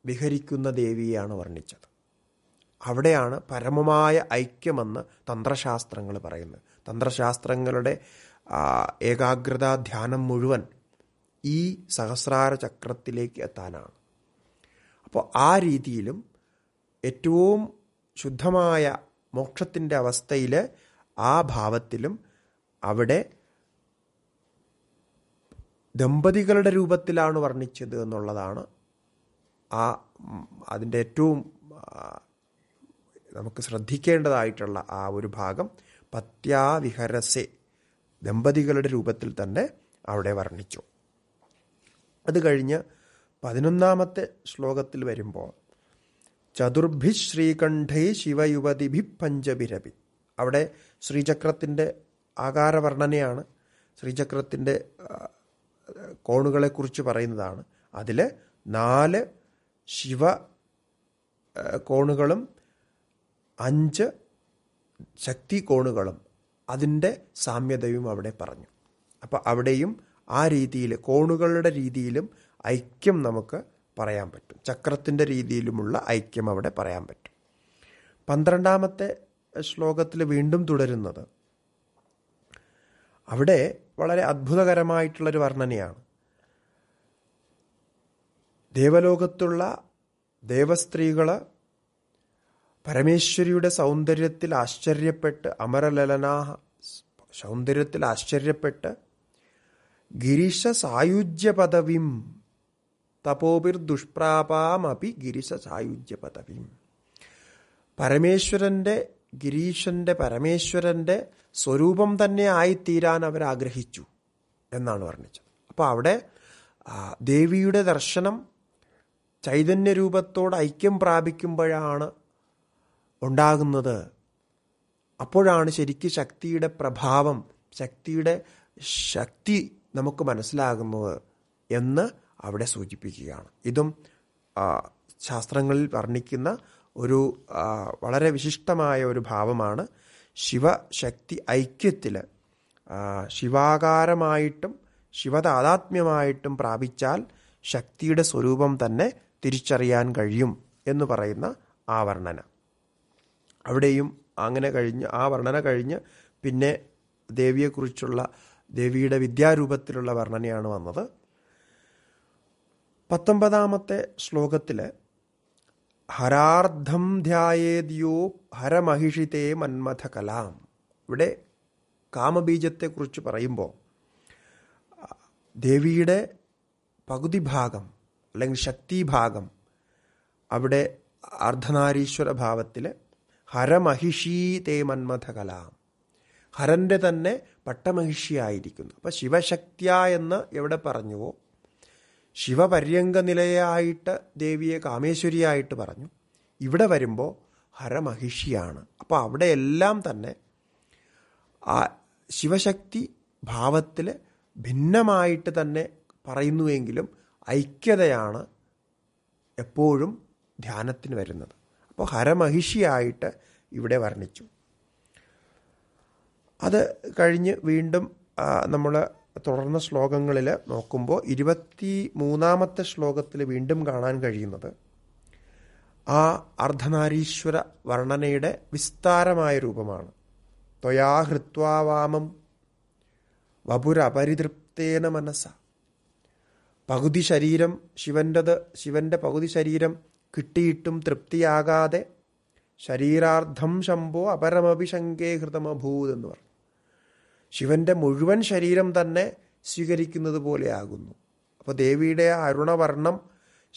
വിഹരിക്കുന്ന ദേവിയെയാണ് വർണ്ണിച്ചത് അവിടെയാണ് പരമമായ ഐക്യമെന്ന് തന്ത്രശാസ്ത്രങ്ങൾ പറയുന്നത് തന്ത്രശാസ്ത്രങ്ങളുടെ ഏകാഗ്രത ധ്യാനം മുഴുവൻ ഈ സഹസ്രാര ചക്രത്തിലേക്ക് എത്താനാണ് അപ്പോൾ ആ രീതിയിലും ഏറ്റവും ശുദ്ധമായ മോക്ഷത്തിൻ്റെ അവസ്ഥയിൽ ആ ഭാവത്തിലും അവിടെ ദമ്പതികളുടെ രൂപത്തിലാണ് വർണ്ണിച്ചത് എന്നുള്ളതാണ് ആ അതിൻ്റെ ഏറ്റവും നമുക്ക് ശ്രദ്ധിക്കേണ്ടതായിട്ടുള്ള ആ ഒരു ഭാഗം പത്യാവിഹരസെ ദമ്പതികളുടെ രൂപത്തിൽ തന്നെ അവിടെ വർണ്ണിച്ചു അത് കഴിഞ്ഞ് പതിനൊന്നാമത്തെ ശ്ലോകത്തിൽ വരുമ്പോൾ ചതുർഭി ശ്രീകണ്ഠൈ ശിവയുവതിഭി പഞ്ചബിരപി അവിടെ ശ്രീചക്രത്തിൻ്റെ ആകാരവർണ്ണനയാണ് ശ്രീചക്രത്തിൻ്റെ കോണുകളെക്കുറിച്ച് പറയുന്നതാണ് അതിൽ നാല് ശിവ കോണുകളും അഞ്ച് ശക്തി കോണുകളും അതിൻ്റെ സാമ്യതയും അവിടെ പറഞ്ഞു അപ്പോൾ അവിടെയും ആ രീതിയിൽ കോണുകളുടെ രീതിയിലും ഐക്യം നമുക്ക് പറയാൻ പറ്റും ചക്രത്തിൻ്റെ രീതിയിലുമുള്ള ഐക്യം അവിടെ പറയാൻ പറ്റും പന്ത്രണ്ടാമത്തെ ശ്ലോകത്തിൽ വീണ്ടും തുടരുന്നത് അവിടെ വളരെ അത്ഭുതകരമായിട്ടുള്ളൊരു വർണ്ണനയാണ് ദേവലോകത്തുള്ള ദേവസ്ത്രീകൾ പരമേശ്വരിയുടെ സൗന്ദര്യത്തിൽ ആശ്ചര്യപ്പെട്ട് അമരലലനാ സൗന്ദര്യത്തിൽ ആശ്ചര്യപ്പെട്ട് ഗിരീശ സായുജ്യ പദവിം തപോപിർ ദുഷ്പ്രാപാമപി ഗിരീശ സായുജ്യ പദവിം പരമേശ്വരൻ്റെ ഗിരീശന്റെ പരമേശ്വരൻ്റെ സ്വരൂപം തന്നെ ആയിത്തീരാൻ അവർ ആഗ്രഹിച്ചു എന്നാണ് വർണ്ണിച്ചത് അപ്പോൾ അവിടെ ദേവിയുടെ ദർശനം ചൈതന്യരൂപത്തോട് ഐക്യം പ്രാപിക്കുമ്പോഴാണ് ഉണ്ടാകുന്നത് അപ്പോഴാണ് ശരിക്ക് ശക്തിയുടെ പ്രഭാവം ശക്തിയുടെ ശക്തി നമുക്ക് മനസ്സിലാകുന്നത് എന്ന് അവിടെ സൂചിപ്പിക്കുകയാണ് ഇതും ശാസ്ത്രങ്ങളിൽ വർണ്ണിക്കുന്ന ഒരു വളരെ വിശിഷ്ടമായ ഒരു ഭാവമാണ് ശിവശക്തി ഐക്യത്തിൽ ശിവാകാരമായിട്ടും ശിവതാതാത്മ്യമായിട്ടും പ്രാപിച്ചാൽ ശക്തിയുടെ സ്വരൂപം തന്നെ തിരിച്ചറിയാൻ കഴിയും എന്ന് പറയുന്ന ആ വർണ്ണന അവിടെയും അങ്ങനെ കഴിഞ്ഞ് ആ വർണ്ണന കഴിഞ്ഞ് പിന്നെ ദേവിയെക്കുറിച്ചുള്ള ദേവിയുടെ വിദ്യാരൂപത്തിലുള്ള വർണ്ണനയാണ് വന്നത് പത്തൊമ്പതാമത്തെ ശ്ലോകത്തിൽ ഹരാർദ്ധം ധ്യായേദ്യോ ഹരമഹിഷിതേ മന്മഥ കലാം ഇവിടെ കാമബീജത്തെക്കുറിച്ച് പറയുമ്പോൾ ദേവിയുടെ പകുതി ഭാഗം അല്ലെങ്കിൽ ശക്തിഭാഗം അവിടെ അർദ്ധനാരീശ്വര ഭാവത്തിൽ ഹരമഹിഷീ തേ മന്മഥകല ഹരൻ്റെ തന്നെ പട്ടമഹിഷിയായിരിക്കുന്നു അപ്പം ശിവശക്തിയ എന്ന് എവിടെ പറഞ്ഞുവോ ശിവപര്യങ്ക നിലയായിട്ട് ദേവിയെ കാമേശ്വരിയായിട്ട് പറഞ്ഞു ഇവിടെ വരുമ്പോൾ ഹരമഹിഷിയാണ് അപ്പോൾ അവിടെ എല്ലാം തന്നെ ആ ശിവശക്തി ഭാവത്തിൽ ഭിന്നമായിട്ട് തന്നെ പറയുന്നുവെങ്കിലും ഐക്യതയാണ് എപ്പോഴും ധ്യാനത്തിന് വരുന്നത് അപ്പോൾ ഹരമഹിഷിയായിട്ട് ഇവിടെ വർണ്ണിച്ചു അത് കഴിഞ്ഞ് വീണ്ടും നമ്മൾ തുടർന്ന ശ്ലോകങ്ങളിൽ നോക്കുമ്പോൾ ഇരുപത്തി മൂന്നാമത്തെ ശ്ലോകത്തിൽ വീണ്ടും കാണാൻ കഴിയുന്നത് ആ അർദ്ധനാരീശ്വര വർണ്ണനയുടെ വിസ്താരമായ രൂപമാണ് ത്വയാഹൃത്വാവാമം വപുരപരിതൃപ്തേന മനസ്സ പകുതി ശരീരം ശിവൻ്റെത് ശിവൻ്റെ പകുതി ശരീരം കിട്ടിയിട്ടും തൃപ്തിയാകാതെ ശരീരാർത്ഥം ശംഭോ അപരമഭിശങ്കേ ഹൃതമഭൂത് എന്ന് പറഞ്ഞു ശിവന്റെ മുഴുവൻ ശരീരം തന്നെ സ്വീകരിക്കുന്നത് പോലെയാകുന്നു അപ്പോൾ ദേവിയുടെ അരുണവർണം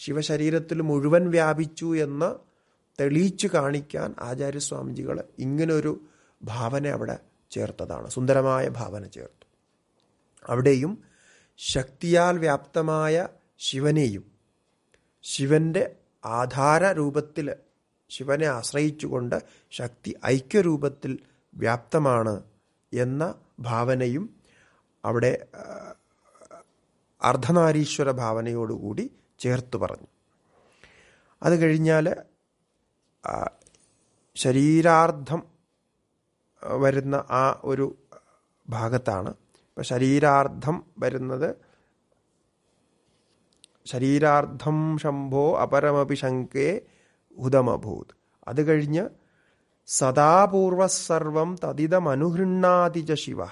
ശിവശരീരത്തിൽ മുഴുവൻ വ്യാപിച്ചു എന്ന് തെളിയിച്ചു കാണിക്കാൻ ആചാര്യസ്വാമിജികൾ ഇങ്ങനൊരു ഭാവന അവിടെ ചേർത്തതാണ് സുന്ദരമായ ഭാവന ചേർത്തു അവിടെയും ശക്തിയാൽ വ്യാപ്തമായ ശിവനെയും ശിവന്റെ ആധാര രൂപത്തിൽ ശിവനെ ആശ്രയിച്ചുകൊണ്ട് ശക്തി ഐക്യരൂപത്തിൽ വ്യാപ്തമാണ് എന്ന ഭാവനയും അവിടെ അർദ്ധനാരീശ്വര ഭാവനയോടുകൂടി ചേർത്ത് പറഞ്ഞു അത് കഴിഞ്ഞാൽ ശരീരാർത്ഥം വരുന്ന ആ ഒരു ഭാഗത്താണ് അപ്പം ശരീരാർത്ഥം വരുന്നത് ശരീരാർത്ഥം ശംഭോ അപരമപി ശങ്കേ ഹുതമഭൂത് അത് കഴിഞ്ഞ് സദാപൂർവസർവം തതിതമനുഹൃണ്ണാതിജ ശിവ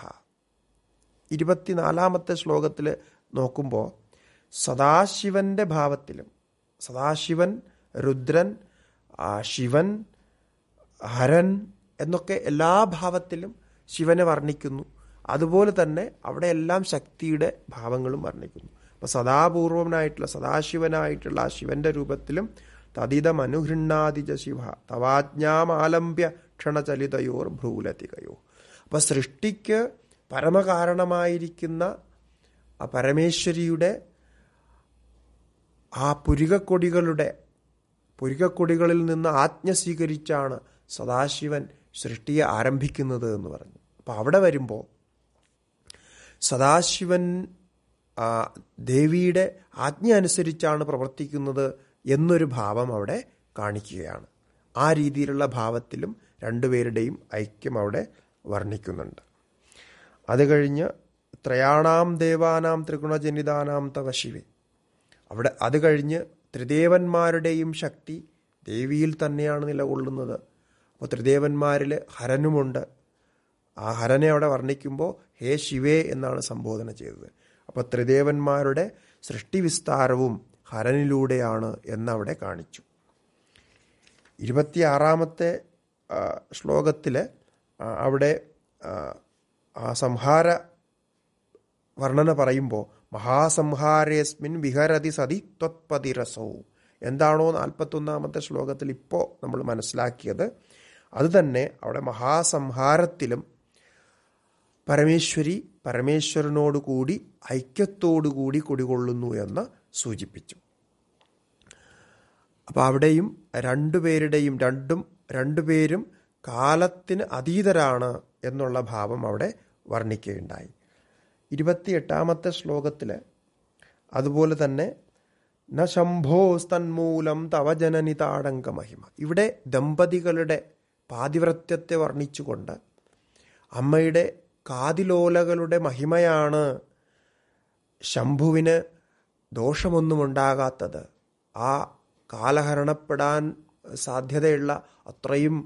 ഇരുപത്തിനാലാമത്തെ ശ്ലോകത്തിൽ നോക്കുമ്പോൾ സദാശിവന്റെ ഭാവത്തിലും സദാശിവൻ രുദ്രൻ ശിവൻ ഹരൻ എന്നൊക്കെ എല്ലാ ഭാവത്തിലും ശിവനെ വർണ്ണിക്കുന്നു അതുപോലെ തന്നെ അവിടെയെല്ലാം ശക്തിയുടെ ഭാവങ്ങളും വർണ്ണിക്കുന്നു അപ്പോൾ സദാപൂർവനായിട്ടുള്ള സദാശിവനായിട്ടുള്ള ആ ശിവന്റെ രൂപത്തിലും തതിതം അനുഹൃണ്ണാതിജ ശിവ തവാജ്ഞാമാലംബ്യ ക്ഷണചലിതയോർ ഭ്രൂലതികയോ അപ്പോൾ സൃഷ്ടിക്ക് പരമകാരണമായിരിക്കുന്ന ആ പരമേശ്വരിയുടെ ആ പുരികക്കൊടികളുടെ പുരികക്കൊടികളിൽ നിന്ന് ആജ്ഞ സ്വീകരിച്ചാണ് സദാശിവൻ സൃഷ്ടിയെ ആരംഭിക്കുന്നത് എന്ന് പറഞ്ഞു അപ്പോൾ അവിടെ വരുമ്പോൾ സദാശിവൻ ദേവിയുടെ ആജ്ഞ അനുസരിച്ചാണ് പ്രവർത്തിക്കുന്നത് എന്നൊരു ഭാവം അവിടെ കാണിക്കുകയാണ് ആ രീതിയിലുള്ള ഭാവത്തിലും രണ്ടുപേരുടെയും ഐക്യം അവിടെ വർണ്ണിക്കുന്നുണ്ട് അത് കഴിഞ്ഞ് ത്രയാണാം ദേവാനാം ത്രിഗുണജനിതാനാം തവ ശിവെ അവിടെ അത് കഴിഞ്ഞ് ത്രിദേവന്മാരുടെയും ശക്തി ദേവിയിൽ തന്നെയാണ് നിലകൊള്ളുന്നത് അപ്പോൾ ത്രിദേവന്മാരിൽ ഹരനുമുണ്ട് ആ ഹരനെ അവിടെ വർണ്ണിക്കുമ്പോൾ ഹേ ശിവേ എന്നാണ് സംബോധന ചെയ്തത് അപ്പോൾ ത്രിദേവന്മാരുടെ സൃഷ്ടിവിസ്താരവും ഹരനിലൂടെയാണ് എന്നവിടെ കാണിച്ചു ഇരുപത്തിയാറാമത്തെ ശ്ലോകത്തിൽ അവിടെ ആ സംഹാര വർണ്ണന പറയുമ്പോൾ മഹാസംഹാരേസ്മിൻ വിഹരതി സതി ത്വത്പതിരസവും എന്താണോ നാൽപ്പത്തൊന്നാമത്തെ ശ്ലോകത്തിൽ ഇപ്പോൾ നമ്മൾ മനസ്സിലാക്കിയത് അതുതന്നെ അവിടെ മഹാസംഹാരത്തിലും പരമേശ്വരി പരമേശ്വരനോടുകൂടി ഐക്യത്തോടുകൂടി കുടികൊള്ളുന്നു എന്ന് സൂചിപ്പിച്ചു അപ്പോൾ അവിടെയും രണ്ടുപേരുടെയും രണ്ടും രണ്ടുപേരും കാലത്തിന് അതീതരാണ് എന്നുള്ള ഭാവം അവിടെ വർണ്ണിക്കുകയുണ്ടായി ഇരുപത്തിയെട്ടാമത്തെ ശ്ലോകത്തിൽ അതുപോലെ തന്നെ ന ശംഭോസ്തന്മൂലം തവ ജനനി താടങ്ക മഹിമ ഇവിടെ ദമ്പതികളുടെ പാതിവ്രത്യത്തെ വർണ്ണിച്ചുകൊണ്ട് അമ്മയുടെ കാതിലോലകളുടെ മഹിമയാണ് ശംഭുവിന് ദോഷമൊന്നുമുണ്ടാകാത്തത് ആ കാലഹരണപ്പെടാൻ സാധ്യതയുള്ള അത്രയും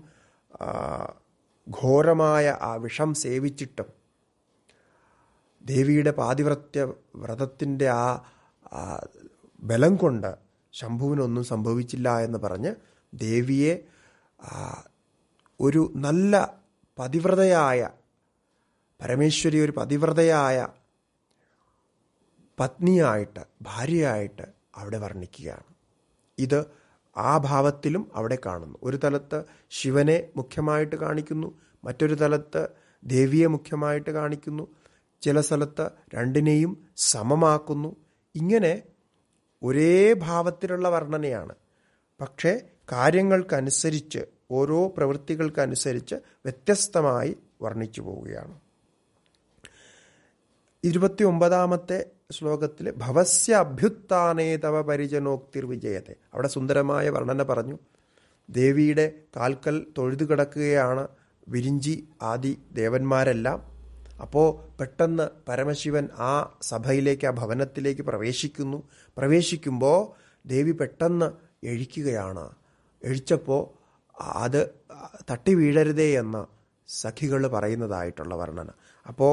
ഘോരമായ ആ വിഷം സേവിച്ചിട്ടും ദേവിയുടെ പാതിവ്രത്യ വ്രതത്തിൻ്റെ ആ ബലം കൊണ്ട് ശംഭുവിനൊന്നും സംഭവിച്ചില്ല എന്ന് പറഞ്ഞ് ദേവിയെ ഒരു നല്ല പതിവ്രതയായ പരമേശ്വരി ഒരു പതിവ്രതയായ പത്നിയായിട്ട് ഭാര്യയായിട്ട് അവിടെ വർണ്ണിക്കുകയാണ് ഇത് ആ ഭാവത്തിലും അവിടെ കാണുന്നു ഒരു തലത്ത് ശിവനെ മുഖ്യമായിട്ട് കാണിക്കുന്നു മറ്റൊരു തലത്ത് ദേവിയെ മുഖ്യമായിട്ട് കാണിക്കുന്നു ചില സ്ഥലത്ത് രണ്ടിനെയും സമമാക്കുന്നു ഇങ്ങനെ ഒരേ ഭാവത്തിലുള്ള വർണ്ണനയാണ് പക്ഷേ കാര്യങ്ങൾക്കനുസരിച്ച് ഓരോ പ്രവൃത്തികൾക്കനുസരിച്ച് വ്യത്യസ്തമായി വർണ്ണിച്ചു പോവുകയാണ് ഇരുപത്തി ഒമ്പതാമത്തെ ശ്ലോകത്തിൽ ഭവസ്യ അഭ്യുത്ഥാനേ തവ പരിജനോക്തിർ വിജയത്തെ അവിടെ സുന്ദരമായ വർണ്ണന പറഞ്ഞു ദേവിയുടെ കാൽക്കൽ തൊഴുതു കിടക്കുകയാണ് വിരിഞ്ചി ആദി ദേവന്മാരെല്ലാം അപ്പോൾ പെട്ടെന്ന് പരമശിവൻ ആ സഭയിലേക്ക് ആ ഭവനത്തിലേക്ക് പ്രവേശിക്കുന്നു പ്രവേശിക്കുമ്പോൾ ദേവി പെട്ടെന്ന് എഴിക്കുകയാണ് എഴിച്ചപ്പോൾ അത് തട്ടി വീഴരുതേ എന്ന് സഖികൾ പറയുന്നതായിട്ടുള്ള വർണ്ണന അപ്പോൾ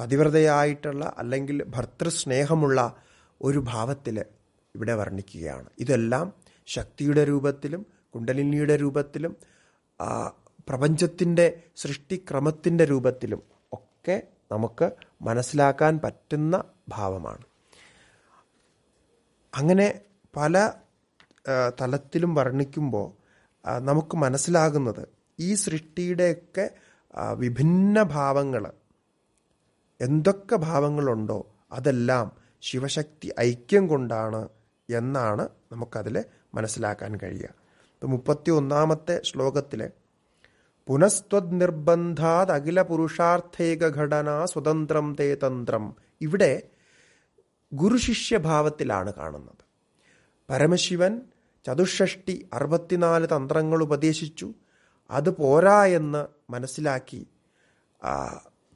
പതിവ്രതയായിട്ടുള്ള അല്ലെങ്കിൽ ഭർത്തൃസ്നേഹമുള്ള ഒരു ഭാവത്തിൽ ഇവിടെ വർണ്ണിക്കുകയാണ് ഇതെല്ലാം ശക്തിയുടെ രൂപത്തിലും കുണ്ടലിനിയുടെ രൂപത്തിലും പ്രപഞ്ചത്തിൻ്റെ സൃഷ്ടിക്രമത്തിൻ്റെ രൂപത്തിലും ഒക്കെ നമുക്ക് മനസ്സിലാക്കാൻ പറ്റുന്ന ഭാവമാണ് അങ്ങനെ പല തലത്തിലും വർണ്ണിക്കുമ്പോൾ നമുക്ക് മനസ്സിലാകുന്നത് ഈ സൃഷ്ടിയുടെയൊക്കെ വിഭിന്ന ഭാവങ്ങൾ എന്തൊക്കെ ഭാവങ്ങളുണ്ടോ അതെല്ലാം ശിവശക്തി ഐക്യം കൊണ്ടാണ് എന്നാണ് നമുക്കതിൽ മനസ്സിലാക്കാൻ കഴിയുക ഇപ്പം മുപ്പത്തി ഒന്നാമത്തെ ശ്ലോകത്തിൽ നിർബന്ധാത് അഖില പുരുഷാർത്ഥൈക ഘടന സ്വതന്ത്രം തേ തന്ത്രം ഇവിടെ ഗുരുശിഷ്യഭാവത്തിലാണ് കാണുന്നത് പരമശിവൻ ചതുഷ്ഷഷ്ടി അറുപത്തിനാല് തന്ത്രങ്ങൾ ഉപദേശിച്ചു അത് പോരാ എന്ന് മനസ്സിലാക്കി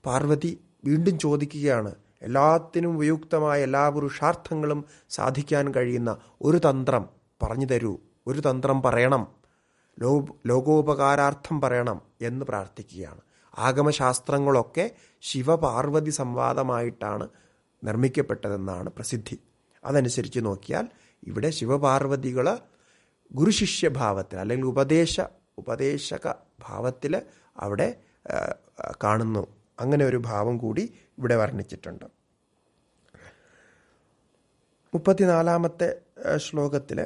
പാർവതി വീണ്ടും ചോദിക്കുകയാണ് എല്ലാത്തിനും ഉപയുക്തമായ എല്ലാ പുരുഷാർത്ഥങ്ങളും സാധിക്കാൻ കഴിയുന്ന ഒരു തന്ത്രം പറഞ്ഞു തരൂ ഒരു തന്ത്രം പറയണം ലോ ലോകോപകാരാർത്ഥം പറയണം എന്ന് പ്രാർത്ഥിക്കുകയാണ് ആഗമശാസ്ത്രങ്ങളൊക്കെ ശിവപാർവതി സംവാദമായിട്ടാണ് നിർമ്മിക്കപ്പെട്ടതെന്നാണ് പ്രസിദ്ധി അതനുസരിച്ച് നോക്കിയാൽ ഇവിടെ ശിവപാർവതികൾ ഗുരുശിഷ്യഭാവത്തിൽ അല്ലെങ്കിൽ ഉപദേശ ഉപദേശക ഭാവത്തിൽ അവിടെ കാണുന്നു അങ്ങനെ ഒരു ഭാവം കൂടി ഇവിടെ വർണ്ണിച്ചിട്ടുണ്ട് മുപ്പത്തിനാലാമത്തെ ശ്ലോകത്തിൽ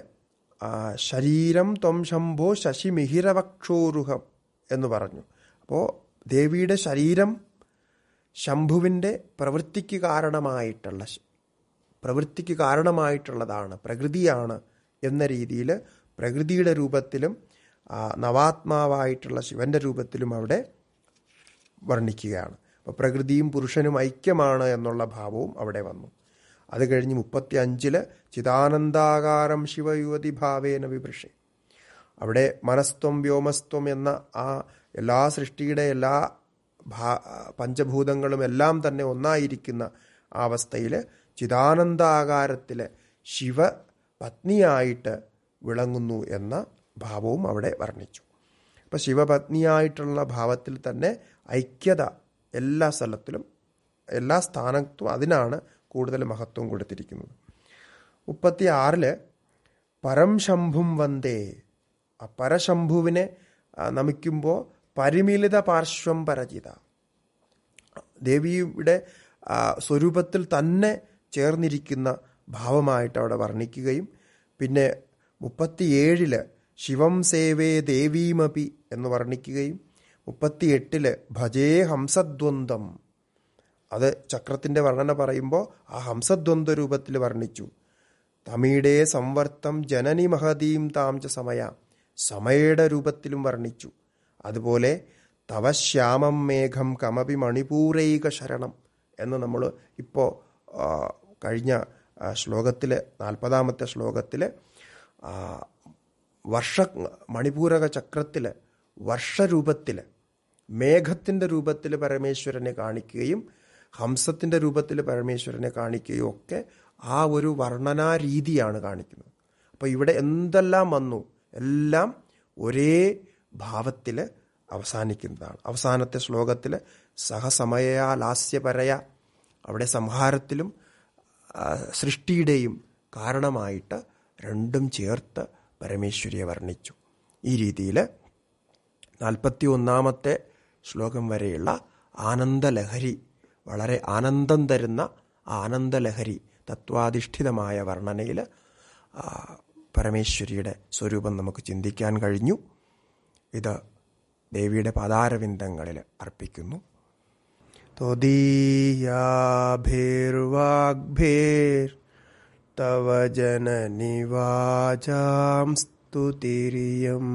ശരീരം ത്വം ശംഭോ ശശിമിഹിരവക്ഷോരുഹം എന്ന് പറഞ്ഞു അപ്പോൾ ദേവിയുടെ ശരീരം ശംഭുവിൻ്റെ പ്രവൃത്തിക്ക് കാരണമായിട്ടുള്ള പ്രവൃത്തിക്ക് കാരണമായിട്ടുള്ളതാണ് പ്രകൃതിയാണ് എന്ന രീതിയിൽ പ്രകൃതിയുടെ രൂപത്തിലും നവാത്മാവായിട്ടുള്ള ശിവന്റെ രൂപത്തിലും അവിടെ വർണ്ണിക്കുകയാണ് അപ്പോൾ പ്രകൃതിയും പുരുഷനും ഐക്യമാണ് എന്നുള്ള ഭാവവും അവിടെ വന്നു അത് കഴിഞ്ഞ് മുപ്പത്തി അഞ്ചില് ചിദാനന്ദാകാരം ശിവയുവതി ഭാവേന വിഭൃഷെ അവിടെ മനസ്ത്വം വ്യോമസ്ത്വം എന്ന ആ എല്ലാ സൃഷ്ടിയുടെ എല്ലാ ഭാ പഞ്ചഭൂതങ്ങളും എല്ലാം തന്നെ ഒന്നായിരിക്കുന്ന ആ അവസ്ഥയിൽ ചിദാനന്ദാകാരത്തിൽ ശിവ പത്നിയായിട്ട് വിളങ്ങുന്നു എന്ന ഭാവവും അവിടെ വർണ്ണിച്ചു അപ്പോൾ ശിവപത്നിയായിട്ടുള്ള ഭാവത്തിൽ തന്നെ ഐക്യത എല്ലാ സ്ഥലത്തിലും എല്ലാ സ്ഥാനത്തും അതിനാണ് കൂടുതൽ മഹത്വം കൊടുത്തിരിക്കുന്നത് മുപ്പത്തി ആറില് പരം ശംഭും വന്ദേ ആ പരശംഭുവിനെ നമിക്കുമ്പോൾ പരിമിളിത പാർശ്വം പരചിത ദേവിയുടെ സ്വരൂപത്തിൽ തന്നെ ചേർന്നിരിക്കുന്ന ഭാവമായിട്ട് അവിടെ വർണ്ണിക്കുകയും പിന്നെ മുപ്പത്തിയേഴില് ശിവം സേവേ ദേവീമപി എന്ന് വർണ്ണിക്കുകയും മുപ്പത്തിയെട്ടില് ഭജേ ഹംസദ്വന്ദ്വം അത് ചക്രത്തിൻ്റെ വർണ്ണന പറയുമ്പോൾ ആ ഹംസദ്വന്ദ രൂപത്തിൽ വർണ്ണിച്ചു തമിഴേ സംവർത്തം ജനനി മഹതീം താംച സമയ സമയുടെ രൂപത്തിലും വർണ്ണിച്ചു അതുപോലെ തവ ശ്യാമം മേഘം കമപി മണിപൂരൈക ശരണം എന്ന് നമ്മൾ ഇപ്പോൾ കഴിഞ്ഞ ശ്ലോകത്തിൽ നാൽപ്പതാമത്തെ ശ്ലോകത്തിൽ വർഷ മണിപൂരക ചക്രത്തിൽ വർഷരൂപത്തിൽ മേഘത്തിൻ്റെ രൂപത്തിൽ പരമേശ്വരനെ കാണിക്കുകയും ഹംസത്തിൻ്റെ രൂപത്തിൽ പരമേശ്വരനെ കാണിക്കുകയും ഒക്കെ ആ ഒരു വർണ്ണനാരീതിയാണ് കാണിക്കുന്നത് അപ്പോൾ ഇവിടെ എന്തെല്ലാം വന്നു എല്ലാം ഒരേ ഭാവത്തിൽ അവസാനിക്കുന്നതാണ് അവസാനത്തെ ശ്ലോകത്തിൽ സഹസമയ ലാസ്യപരയ അവിടെ സംഹാരത്തിലും സൃഷ്ടിയുടെയും കാരണമായിട്ട് രണ്ടും ചേർത്ത് പരമേശ്വരിയെ വർണ്ണിച്ചു ഈ രീതിയിൽ നാൽപ്പത്തി ഒന്നാമത്തെ ശ്ലോകം വരെയുള്ള ആനന്ദലഹരി വളരെ ആനന്ദം തരുന്ന ആനന്ദലഹരി തത്വാധിഷ്ഠിതമായ വർണ്ണനയിൽ പരമേശ്വരിയുടെ സ്വരൂപം നമുക്ക് ചിന്തിക്കാൻ കഴിഞ്ഞു ഇത് ദേവിയുടെ പദാരവിന്ദങ്ങളിൽ അർപ്പിക്കുന്നു ത്വദീയാഭിർവാഗ്ഭിർ തവ ജനനി സ്തുതിരിയം